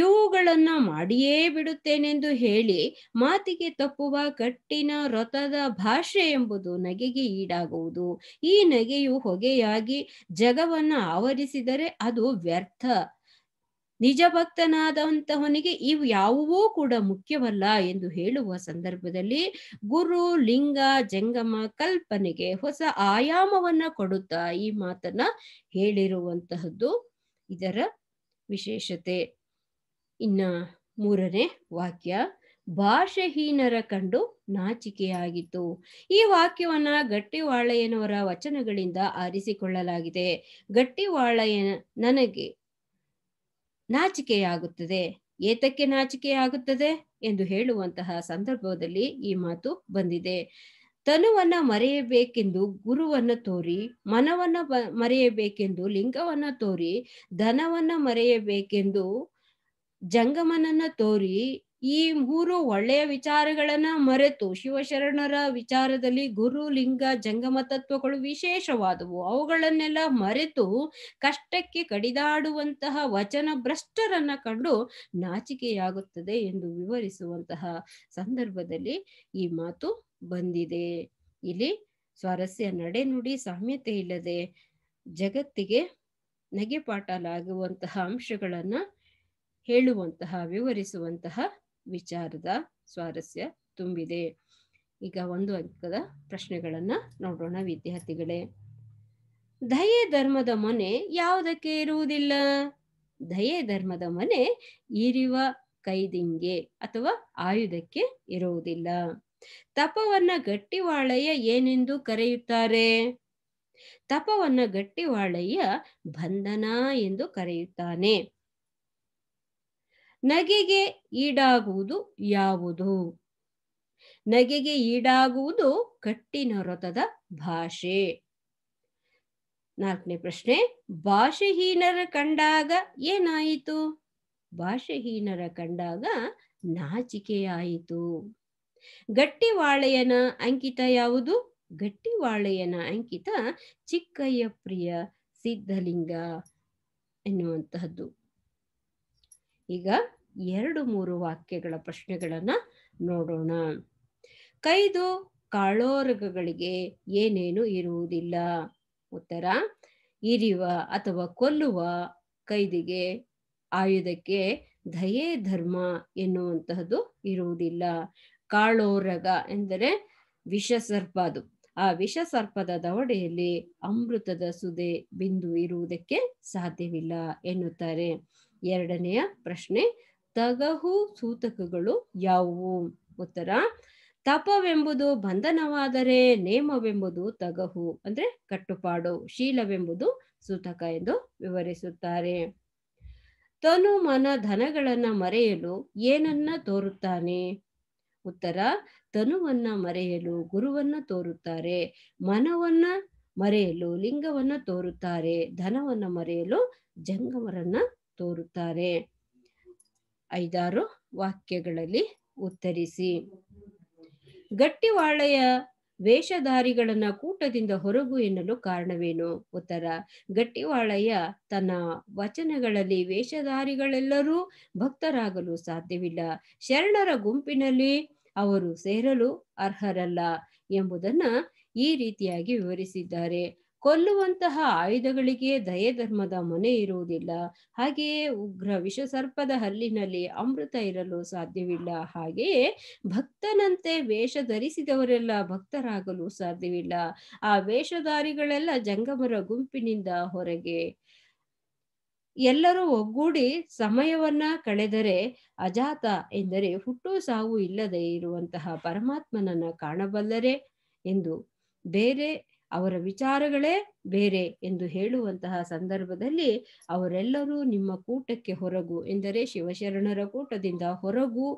ಇವುಗಳನ್ನ ಮಾಡಿಯೇ ಬಿಡುತ್ತೇನೆಂದು ಹೇಳಿ ಮಾತಿಗೆ ತಪ್ಪುವ ಕಟ್ಟಿನ ರಥದ ಭಾಷೆ ಎಂಬುದು ನಗೆಗೆ ಈಡಾಗುವುದು ಈ ನಗೆಯು ಹೊಗೆಯಾಗಿ ಜಗವನ್ನ ಆವರಿಸಿದರೆ ಅದು ವ್ಯರ್ಥ ನಿಜ ಭಕ್ತನಾದಂತಹವನಿಗೆ ಇವು ಯಾವುವೂ ಕೂಡ ಮುಖ್ಯವಲ್ಲ ಎಂದು ಹೇಳುವ ಸಂದರ್ಭದಲ್ಲಿ ಗುರು ಲಿಂಗ ಜಂಗಮ ಕಲ್ಪನೆಗೆ ಹೊಸ ಆಯಾಮವನ್ನ ಕೊಡುತ್ತಾ ಈ ಮಾತನ್ನ ಹೇಳಿರುವಂತಹದ್ದು ಇದರ ವಿಶೇಷತೆ ಇನ್ನ ಮೂರನೇ ವಾಕ್ಯ ಭಾಷೆಹೀನರ ಕಂಡು ನಾಚಿಕೆಯಾಗಿತ್ತು ಈ ವಾಕ್ಯವನ್ನ ಗಟ್ಟಿವಾಳಯ್ಯನವರ ವಚನಗಳಿಂದ ಆರಿಸಿಕೊಳ್ಳಲಾಗಿದೆ ಗಟ್ಟಿವಾಳಯ್ಯನ ನನಗೆ ನಾಚಿಕೆಯಾಗುತ್ತದೆ ಏತಕ್ಕೆ ನಾಚಿಕೆಯಾಗುತ್ತದೆ ಎಂದು ಹೇಳುವಂತಹ ಸಂದರ್ಭದಲ್ಲಿ ಈ ಮಾತು ಬಂದಿದೆ ತನುವನ್ನ ಮರೆಯಬೇಕೆಂದು ಗುರುವನ್ನ ತೋರಿ ಮನವನ್ನ ಮರೆಯಬೇಕೆಂದು ಲಿಂಗವನ್ನ ತೋರಿ ಧನವನ್ನ ಮರೆಯಬೇಕೆಂದು ಜಂಗಮನನ್ನ ತೋರಿ ಈ ಮೂರು ಒಳ್ಳೆಯ ವಿಚಾರಗಳನ್ನ ಮರೆತು ಶಿವಶರಣರ ವಿಚಾರದಲ್ಲಿ ಗುರು ಲಿಂಗ ಜಂಗಮ ತತ್ವಗಳು ವಿಶೇಷವಾದವು ಅವುಗಳನ್ನೆಲ್ಲ ಮರೆತು ಕಷ್ಟಕ್ಕೆ ಕಡಿದಾಡುವಂತಹ ವಚನ ಭ್ರಷ್ಟರನ್ನ ಕಂಡು ನಾಚಿಕೆಯಾಗುತ್ತದೆ ಎಂದು ವಿವರಿಸುವಂತಹ ಸಂದರ್ಭದಲ್ಲಿ ಈ ಮಾತು ಬಂದಿದೆ ಇಲ್ಲಿ ಸ್ವಾರಸ್ಯ ನಡೆನುಡಿ ಸಾಮ್ಯತೆ ಇಲ್ಲದೆ ಜಗತ್ತಿಗೆ ನಗೆಪಾಟಲಾಗುವಂತಹ ಅಂಶಗಳನ್ನ ಹೇಳುವಂತಹ ವಿವರಿಸುವಂತಹ ವಿಚಾರದ ಸ್ವಾರಸ್ಯ ತುಂಬಿದೆ ಈಗ ಒಂದು ಅಂಕದ ಪ್ರಶ್ನೆಗಳನ್ನ ನೋಡೋಣ ವಿದ್ಯಾರ್ಥಿಗಳೇ ದಯೆ ಧರ್ಮದ ಮನೆ ಯಾವುದಕ್ಕೆ ಇರುವುದಿಲ್ಲ ದಯೆ ಧರ್ಮದ ಮನೆ ಇರುವ ಕೈದಿಂಗೆ ಅಥವಾ ಆಯುಧಕ್ಕೆ ಇರುವುದಿಲ್ಲ ತಪವನ್ನ ಗಟ್ಟಿವಾಳಯ್ಯ ಏನೆಂದು ಕರೆಯುತ್ತಾರೆ ತಪವನ್ನ ಗಟ್ಟಿವಾಳಯ್ಯ ಬಂಧನ ಎಂದು ಕರೆಯುತ್ತಾನೆ ನಗೆಗೆ ಈಡಾಗುವುದು ಯಾವುದು ನಗೆಗೆ ಈಡಾಗುವುದು ಕಟ್ಟಿನ ವ್ರತದ ಭಾಷೆ ನಾಲ್ಕನೇ ಪ್ರಶ್ನೆ ಭಾಷೆಹೀನರ ಕಂಡಾಗ ಏನಾಯಿತು ಭಾಷೆಹೀನರ ಕಂಡಾಗ ನಾಚಿಕೆಯಾಯಿತು ಗಟ್ಟಿವಾಳೆಯನ ಅಂಕಿತ ಯಾವುದು ಗಟ್ಟಿವಾಳೆಯನ ಅಂಕಿತ ಚಿಕ್ಕಯ್ಯ ಪ್ರಿಯ ಸಿದ್ಧಲಿಂಗ ಎನ್ನುವಂತಹದ್ದು ಈಗ ಎರಡು ಮೂರು ವಾಕ್ಯಗಳ ಪ್ರಶ್ನೆಗಳನ್ನ ನೋಡೋಣ ಕೈದು ಕಾಳೋರಗಗಳಿಗೆ ಏನೇನು ಇರುವುದಿಲ್ಲ ಉತ್ತರ ಇರಿವ ಅಥವಾ ಕೊಲ್ಲುವ ಕೈದಿಗೆ ಆಯುಧಕ್ಕೆ ದಯೆ ಧರ್ಮ ಎನ್ನುವಂತಹದ್ದು ಇರುವುದಿಲ್ಲ ಕಾಳೋರಗ ಎಂದರೆ ವಿಷ ಸರ್ಪ ಅದು ಆ ವಿಷ ಸರ್ಪದ ದವಡೆಯಲ್ಲಿ ಅಮೃತದ ಸುದೆ ಬಿಂದು ಇರುವುದಕ್ಕೆ ಸಾಧ್ಯವಿಲ್ಲ ಎನ್ನುತ್ತಾರೆ ಎರಡನೆಯ ಪ್ರಶ್ನೆ ತಗಹು ಸೂತಕಗಳು ಯಾವುವು ಉತ್ತರ ತಪವೆಂಬುದು ಬಂಧನವಾದರೆ ನೇಮವೆಂಬುದು ತಗಹು ಅಂದ್ರೆ ಕಟ್ಟುಪಾಡು ಶೀಲವೆಂಬುದು ಸೂತಕ ಎಂದು ವಿವರಿಸುತ್ತಾರೆ ತನು ಮನ ಧನಗಳನ್ನ ಮರೆಯಲು ಏನನ್ನ ತೋರುತ್ತಾನೆ ಉತ್ತರ ತನುವನ್ನ ಮರೆಯಲು ಗುರುವನ್ನ ತೋರುತ್ತಾರೆ ಮನವನ್ನ ಮರೆಯಲು ಲಿಂಗವನ್ನ ತೋರುತ್ತಾರೆ ಧನವನ್ನ ಮರೆಯಲು ಜಂಗಮರನ್ನ ತೋರುತ್ತಾರೆ ಐದಾರು ವಾಕ್ಯಗಳಲ್ಲಿ ಉತ್ತರಿಸಿ ಗಟ್ಟಿವಾಳೆಯ ವೇಷಧಾರಿಗಳನ್ನ ಕೂಟದಿಂದ ಹೊರಗು ಎನ್ನಲು ಕಾರಣವೇನು ಉತ್ತರ ಗಟ್ಟಿವಾಳಯ್ಯ ತನ್ನ ವಚನಗಳಲ್ಲಿ ವೇಷಧಾರಿಗಳೆಲ್ಲರೂ ಭಕ್ತರಾಗಲು ಸಾಧ್ಯವಿಲ್ಲ ಶರಣರ ಗುಂಪಿನಲ್ಲಿ ಅವರು ಸೇರಲು ಅರ್ಹರಲ್ಲ ಎಂಬುದನ್ನ ಈ ರೀತಿಯಾಗಿ ವಿವರಿಸಿದ್ದಾರೆ ಕೊಲ್ಲುವಂತಹ ಆಯುಧಗಳಿಗೆ ದಯಧರ್ಮದ ಮನೆ ಇರುವುದಿಲ್ಲ ಹಾಗೆಯೇ ಉಗ್ರ ವಿಷಸರ್ಪದ ಹಲ್ಲಿನಲ್ಲಿ ಅಮೃತ ಇರಲು ಸಾಧ್ಯವಿಲ್ಲ ಹಾಗೆಯೇ ಭಕ್ತನಂತೆ ವೇಷ ಧರಿಸಿದವರೆಲ್ಲ ಭಕ್ತರಾಗಲು ಸಾಧ್ಯವಿಲ್ಲ ಆ ವೇಷಧಾರಿಗಳೆಲ್ಲ ಜಂಗಮರ ಗುಂಪಿನಿಂದ ಹೊರಗೆ ಎಲ್ಲರೂ ಒಗ್ಗೂಡಿ ಸಮಯವನ್ನ ಕಳೆದರೆ ಅಜಾತ ಎಂದರೆ ಹುಟ್ಟು ಸಾವು ಇಲ್ಲದೆ ಇರುವಂತಹ ಪರಮಾತ್ಮನನ್ನ ಕಾಣಬಲ್ಲರೆ ಎಂದು ಬೇರೆ ಅವರ ವಿಚಾರಗಳೇ ಬೇರೆ ಎಂದು ಹೇಳುವಂತಹ ಸಂದರ್ಭದಲ್ಲಿ ಅವರೆಲ್ಲರೂ ನಿಮ್ಮ ಕೂಟಕ್ಕೆ ಹೊರಗು ಎಂದರೆ ಶಿವಶರಣರ ಕೂಟದಿಂದ ಹೊರಗು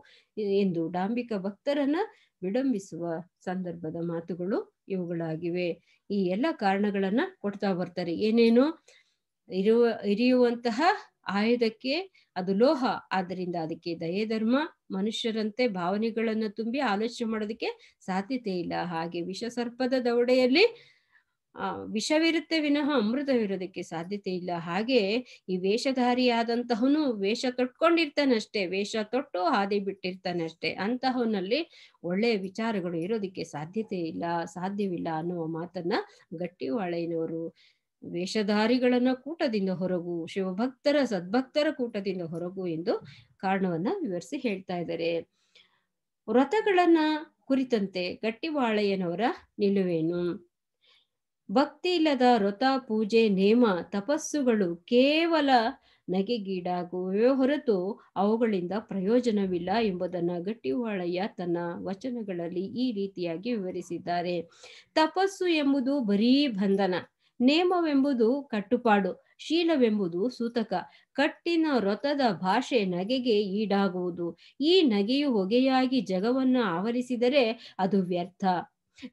ಎಂದು ಡಾಂಬಿಕ ಭಕ್ತರನ್ನ ವಿಡಂಬಿಸುವ ಸಂದರ್ಭದ ಮಾತುಗಳು ಇವುಗಳಾಗಿವೆ ಈ ಎಲ್ಲ ಕಾರಣಗಳನ್ನ ಕೊಡ್ತಾ ಬರ್ತಾರೆ ಏನೇನು ಇರುವ ಇರಿಯುವಂತಹ ಆಯುಧಕ್ಕೆ ಅದು ಲೋಹ ಆದ್ದರಿಂದ ಅದಕ್ಕೆ ದಯೆ ಧರ್ಮ ಮನುಷ್ಯರಂತೆ ಭಾವನೆಗಳನ್ನ ತುಂಬಿ ಆಲೋಚನೆ ಮಾಡೋದಕ್ಕೆ ಸಾಧ್ಯತೆ ಇಲ್ಲ ಹಾಗೆ ವಿಷ ಸರ್ಪದ ದೌಡೆಯಲ್ಲಿ ಆ ವಿಷವಿರುತ್ತೆ ವಿನಃ ಅಮೃತವಿರೋದಕ್ಕೆ ಸಾಧ್ಯತೆ ಇಲ್ಲ ಹಾಗೆ ಈ ವೇಷಧಾರಿಯಾದಂತಹವನು ವೇಷ ತೊಟ್ಕೊಂಡಿರ್ತಾನಷ್ಟೇ ವೇಷ ತೊಟ್ಟು ಹಾದಿ ಬಿಟ್ಟಿರ್ತಾನಷ್ಟೇ ಅಂತಹವನಲ್ಲಿ ಒಳ್ಳೆಯ ವಿಚಾರಗಳು ಇರೋದಕ್ಕೆ ಸಾಧ್ಯತೆ ಇಲ್ಲ ಸಾಧ್ಯವಿಲ್ಲ ಅನ್ನುವ ಮಾತನ್ನ ಗಟ್ಟಿವಾಳೆಯವರು ವೇಷಧಾರಿಗಳನ್ನ ಕೂಟದಿಂದ ಹೊರಗು ಶಿವಭಕ್ತರ ಸದ್ಭಕ್ತರ ಕೂಟದಿಂದ ಹೊರಗು ಎಂದು ಕಾರಣವನ್ನ ವಿವರಿಸಿ ಹೇಳ್ತಾ ಇದ್ದಾರೆ ವ್ರತಗಳನ್ನ ಕುರಿತಂತೆ ಗಟ್ಟಿವಾಳಯ್ಯನವರ ನಿಲುವೇನು ಭಕ್ತಿ ಇಲ್ಲದ ವ್ರತ ಪೂಜೆ ನೇಮ ತಪಸ್ಸುಗಳು ಕೇವಲ ನಗೆಗೀಡಾಗುವೇ ಹೊರತು ಅವುಗಳಿಂದ ಪ್ರಯೋಜನವಿಲ್ಲ ಎಂಬುದನ್ನು ಗಟ್ಟಿವಾಳಯ್ಯ ತನ್ನ ವಚನಗಳಲ್ಲಿ ಈ ರೀತಿಯಾಗಿ ವಿವರಿಸಿದ್ದಾರೆ ತಪಸ್ಸು ಎಂಬುದು ಬರೀ ಬಂಧನ ನೇಮವೆಂಬುದು ಕಟ್ಟುಪಾಡು ಶೀಲವೆಂಬುದು ಸೂತಕ ಕಟ್ಟಿನ ವ್ರತದ ಭಾಷೆ ನಗೆಗೆ ಈಡಾಗುವುದು ಈ ನಗೆಯು ಹೊಗೆಯಾಗಿ ಜಗವನ್ನು ಆವರಿಸಿದರೆ ಅದು ವ್ಯರ್ಥ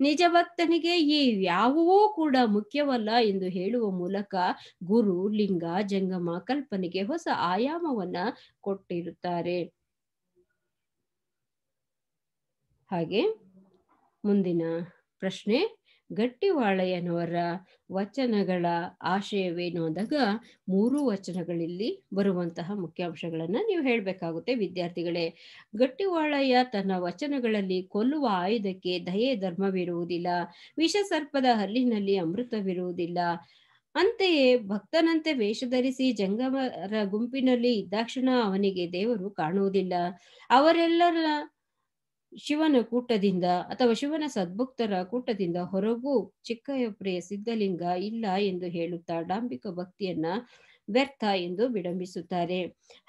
ನಿಜ ಭಕ್ತನಿಗೆ ಈ ಯಾವುವೂ ಕೂಡ ಮುಖ್ಯವಲ್ಲ ಎಂದು ಹೇಳುವ ಮೂಲಕ ಗುರು ಲಿಂಗ ಜಂಗಮ ಕಲ್ಪನೆಗೆ ಹೊಸ ಆಯಾಮವನ್ನ ಕೊಟ್ಟಿರುತ್ತಾರೆ ಹಾಗೆ ಮುಂದಿನ ಪ್ರಶ್ನೆ ಗಟ್ಟಿವಾಳಯ್ಯನವರ ವಚನಗಳ ಆಶಯವೇನೋದಾಗ ಮೂರು ವಚನಗಳಲ್ಲಿ ಬರುವಂತಹ ಮುಖ್ಯಾಂಶಗಳನ್ನು ನೀವು ಹೇಳಬೇಕಾಗುತ್ತೆ ವಿದ್ಯಾರ್ಥಿಗಳೇ ಗಟ್ಟಿವಾಳಯ್ಯ ತನ್ನ ವಚನಗಳಲ್ಲಿ ಕೊಲ್ಲುವ ಆಯುಧಕ್ಕೆ ದಯೆ ಧರ್ಮವಿರುವುದಿಲ್ಲ ವಿಷ ಸರ್ಪದ ಹಲ್ಲಿನಲ್ಲಿ ಅಮೃತವಿರುವುದಿಲ್ಲ ಅಂತೆಯೇ ಭಕ್ತನಂತೆ ವೇಷ ಧರಿಸಿ ಜಂಗಮರ ಗುಂಪಿನಲ್ಲಿ ಇದ್ದಾಕ್ಷಣ ಅವನಿಗೆ ದೇವರು ಕಾಣುವುದಿಲ್ಲ ಅವರೆಲ್ಲರ ಶಿವನ ಕೂಟದಿಂದ ಅಥವಾ ಶಿವನ ಸದ್ಭುಕ್ತರ ಕೂಟದಿಂದ ಹೊರಗೂ ಚಿಕ್ಕಯ್ಯಪ್ರಿಯ ಪ್ರಿಯ ಸಿದ್ಧಲಿಂಗ ಇಲ್ಲ ಎಂದು ಹೇಳುತ್ತಾ ಡಾಂಬಿಕ ಭಕ್ತಿಯನ್ನ ವ್ಯರ್ಥ ಎಂದು ವಿಡಂಬಿಸುತ್ತಾರೆ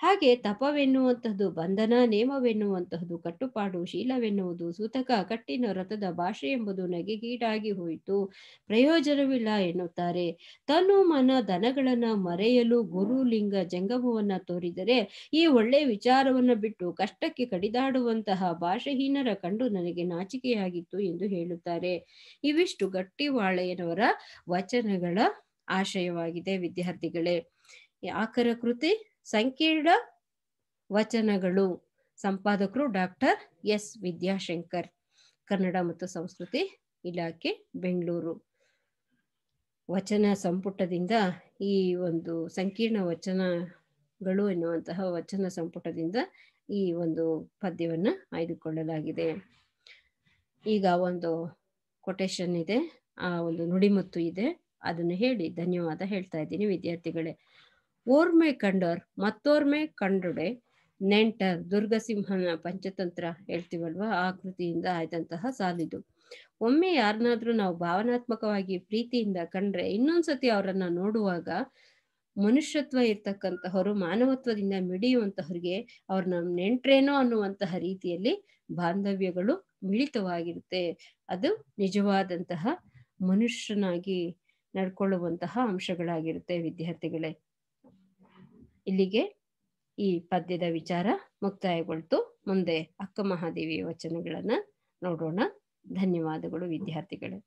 ಹಾಗೆ ತಪವೆನ್ನುವಂತಹದ್ದು ಬಂಧನ ನೇಮವೆನ್ನುವಂತಹದ್ದು ಕಟ್ಟುಪಾಡು ಶೀಲವೆನ್ನುವುದು ಸೂತಕ ಕಟ್ಟಿನ ರಥದ ಭಾಷೆ ಎಂಬುದು ನಗೆಗೀಡಾಗಿ ಹೋಯಿತು ಪ್ರಯೋಜನವಿಲ್ಲ ಎನ್ನುತ್ತಾರೆ ತನು ಮನ ದನಗಳನ್ನ ಮರೆಯಲು ಗುರುಲಿಂಗ ಲಿಂಗ ಜಂಗಮವನ್ನ ತೋರಿದರೆ ಈ ಒಳ್ಳೆ ವಿಚಾರವನ್ನು ಬಿಟ್ಟು ಕಷ್ಟಕ್ಕೆ ಕಡಿದಾಡುವಂತಹ ಭಾಷೆಹೀನರ ಕಂಡು ನನಗೆ ನಾಚಿಕೆಯಾಗಿತ್ತು ಎಂದು ಹೇಳುತ್ತಾರೆ ಇವಿಷ್ಟು ಗಟ್ಟಿವಾಳೆಯನವರ ವಚನಗಳ ಆಶಯವಾಗಿದೆ ವಿದ್ಯಾರ್ಥಿಗಳೇ ಆಕರ ಕೃತಿ ಸಂಕೀರ್ಣ ವಚನಗಳು ಸಂಪಾದಕರು ಡಾಕ್ಟರ್ ಎಸ್ ವಿದ್ಯಾಶಂಕರ್ ಕನ್ನಡ ಮತ್ತು ಸಂಸ್ಕೃತಿ ಇಲಾಖೆ ಬೆಂಗಳೂರು ವಚನ ಸಂಪುಟದಿಂದ ಈ ಒಂದು ಸಂಕೀರ್ಣ ವಚನಗಳು ಎನ್ನುವಂತಹ ವಚನ ಸಂಪುಟದಿಂದ ಈ ಒಂದು ಪದ್ಯವನ್ನು ಆಯ್ದುಕೊಳ್ಳಲಾಗಿದೆ ಈಗ ಒಂದು ಕೊಟೇಶನ್ ಇದೆ ಆ ಒಂದು ನುಡಿಮತ್ತು ಇದೆ ಅದನ್ನು ಹೇಳಿ ಧನ್ಯವಾದ ಹೇಳ್ತಾ ಇದ್ದೀನಿ ವಿದ್ಯಾರ್ಥಿಗಳೇ ಓರ್ಮೆ ಕಂಡೋರ್ ಮತ್ತೋರ್ಮೆ ಕಂಡುಡೆ ನೆಂಟರ್ ದುರ್ಗಸಿಂಹನ ಪಂಚತಂತ್ರ ಹೇಳ್ತೀವಲ್ವ ಆ ಕೃತಿಯಿಂದ ಆಯ್ದಂತಹ ಸಾಲಿದು ಒಮ್ಮೆ ಯಾರನ್ನಾದ್ರೂ ನಾವು ಭಾವನಾತ್ಮಕವಾಗಿ ಪ್ರೀತಿಯಿಂದ ಕಂಡ್ರೆ ಇನ್ನೊಂದ್ಸತಿ ಅವರನ್ನ ನೋಡುವಾಗ ಮನುಷ್ಯತ್ವ ಇರ್ತಕ್ಕಂತಹವರು ಮಾನವತ್ವದಿಂದ ಮಿಡಿಯುವಂತಹವ್ರಿಗೆ ಅವ್ರ ನಮ್ಮ ನೆಂಟ್ರೇನೋ ಅನ್ನುವಂತಹ ರೀತಿಯಲ್ಲಿ ಬಾಂಧವ್ಯಗಳು ಮಿಳಿತವಾಗಿರುತ್ತೆ ಅದು ನಿಜವಾದಂತಹ ಮನುಷ್ಯನಾಗಿ ನಡ್ಕೊಳ್ಳುವಂತಹ ಅಂಶಗಳಾಗಿರುತ್ತೆ ವಿದ್ಯಾರ್ಥಿಗಳೇ ಇಲ್ಲಿಗೆ ಈ ಪದ್ಯದ ವಿಚಾರ ಮುಕ್ತಾಯಗೊಳ್ತು ಮುಂದೆ ಅಕ್ಕ ಮಹಾದೇವಿಯ ವಚನಗಳನ್ನ ನೋಡೋಣ ಧನ್ಯವಾದಗಳು ವಿದ್ಯಾರ್ಥಿಗಳೇ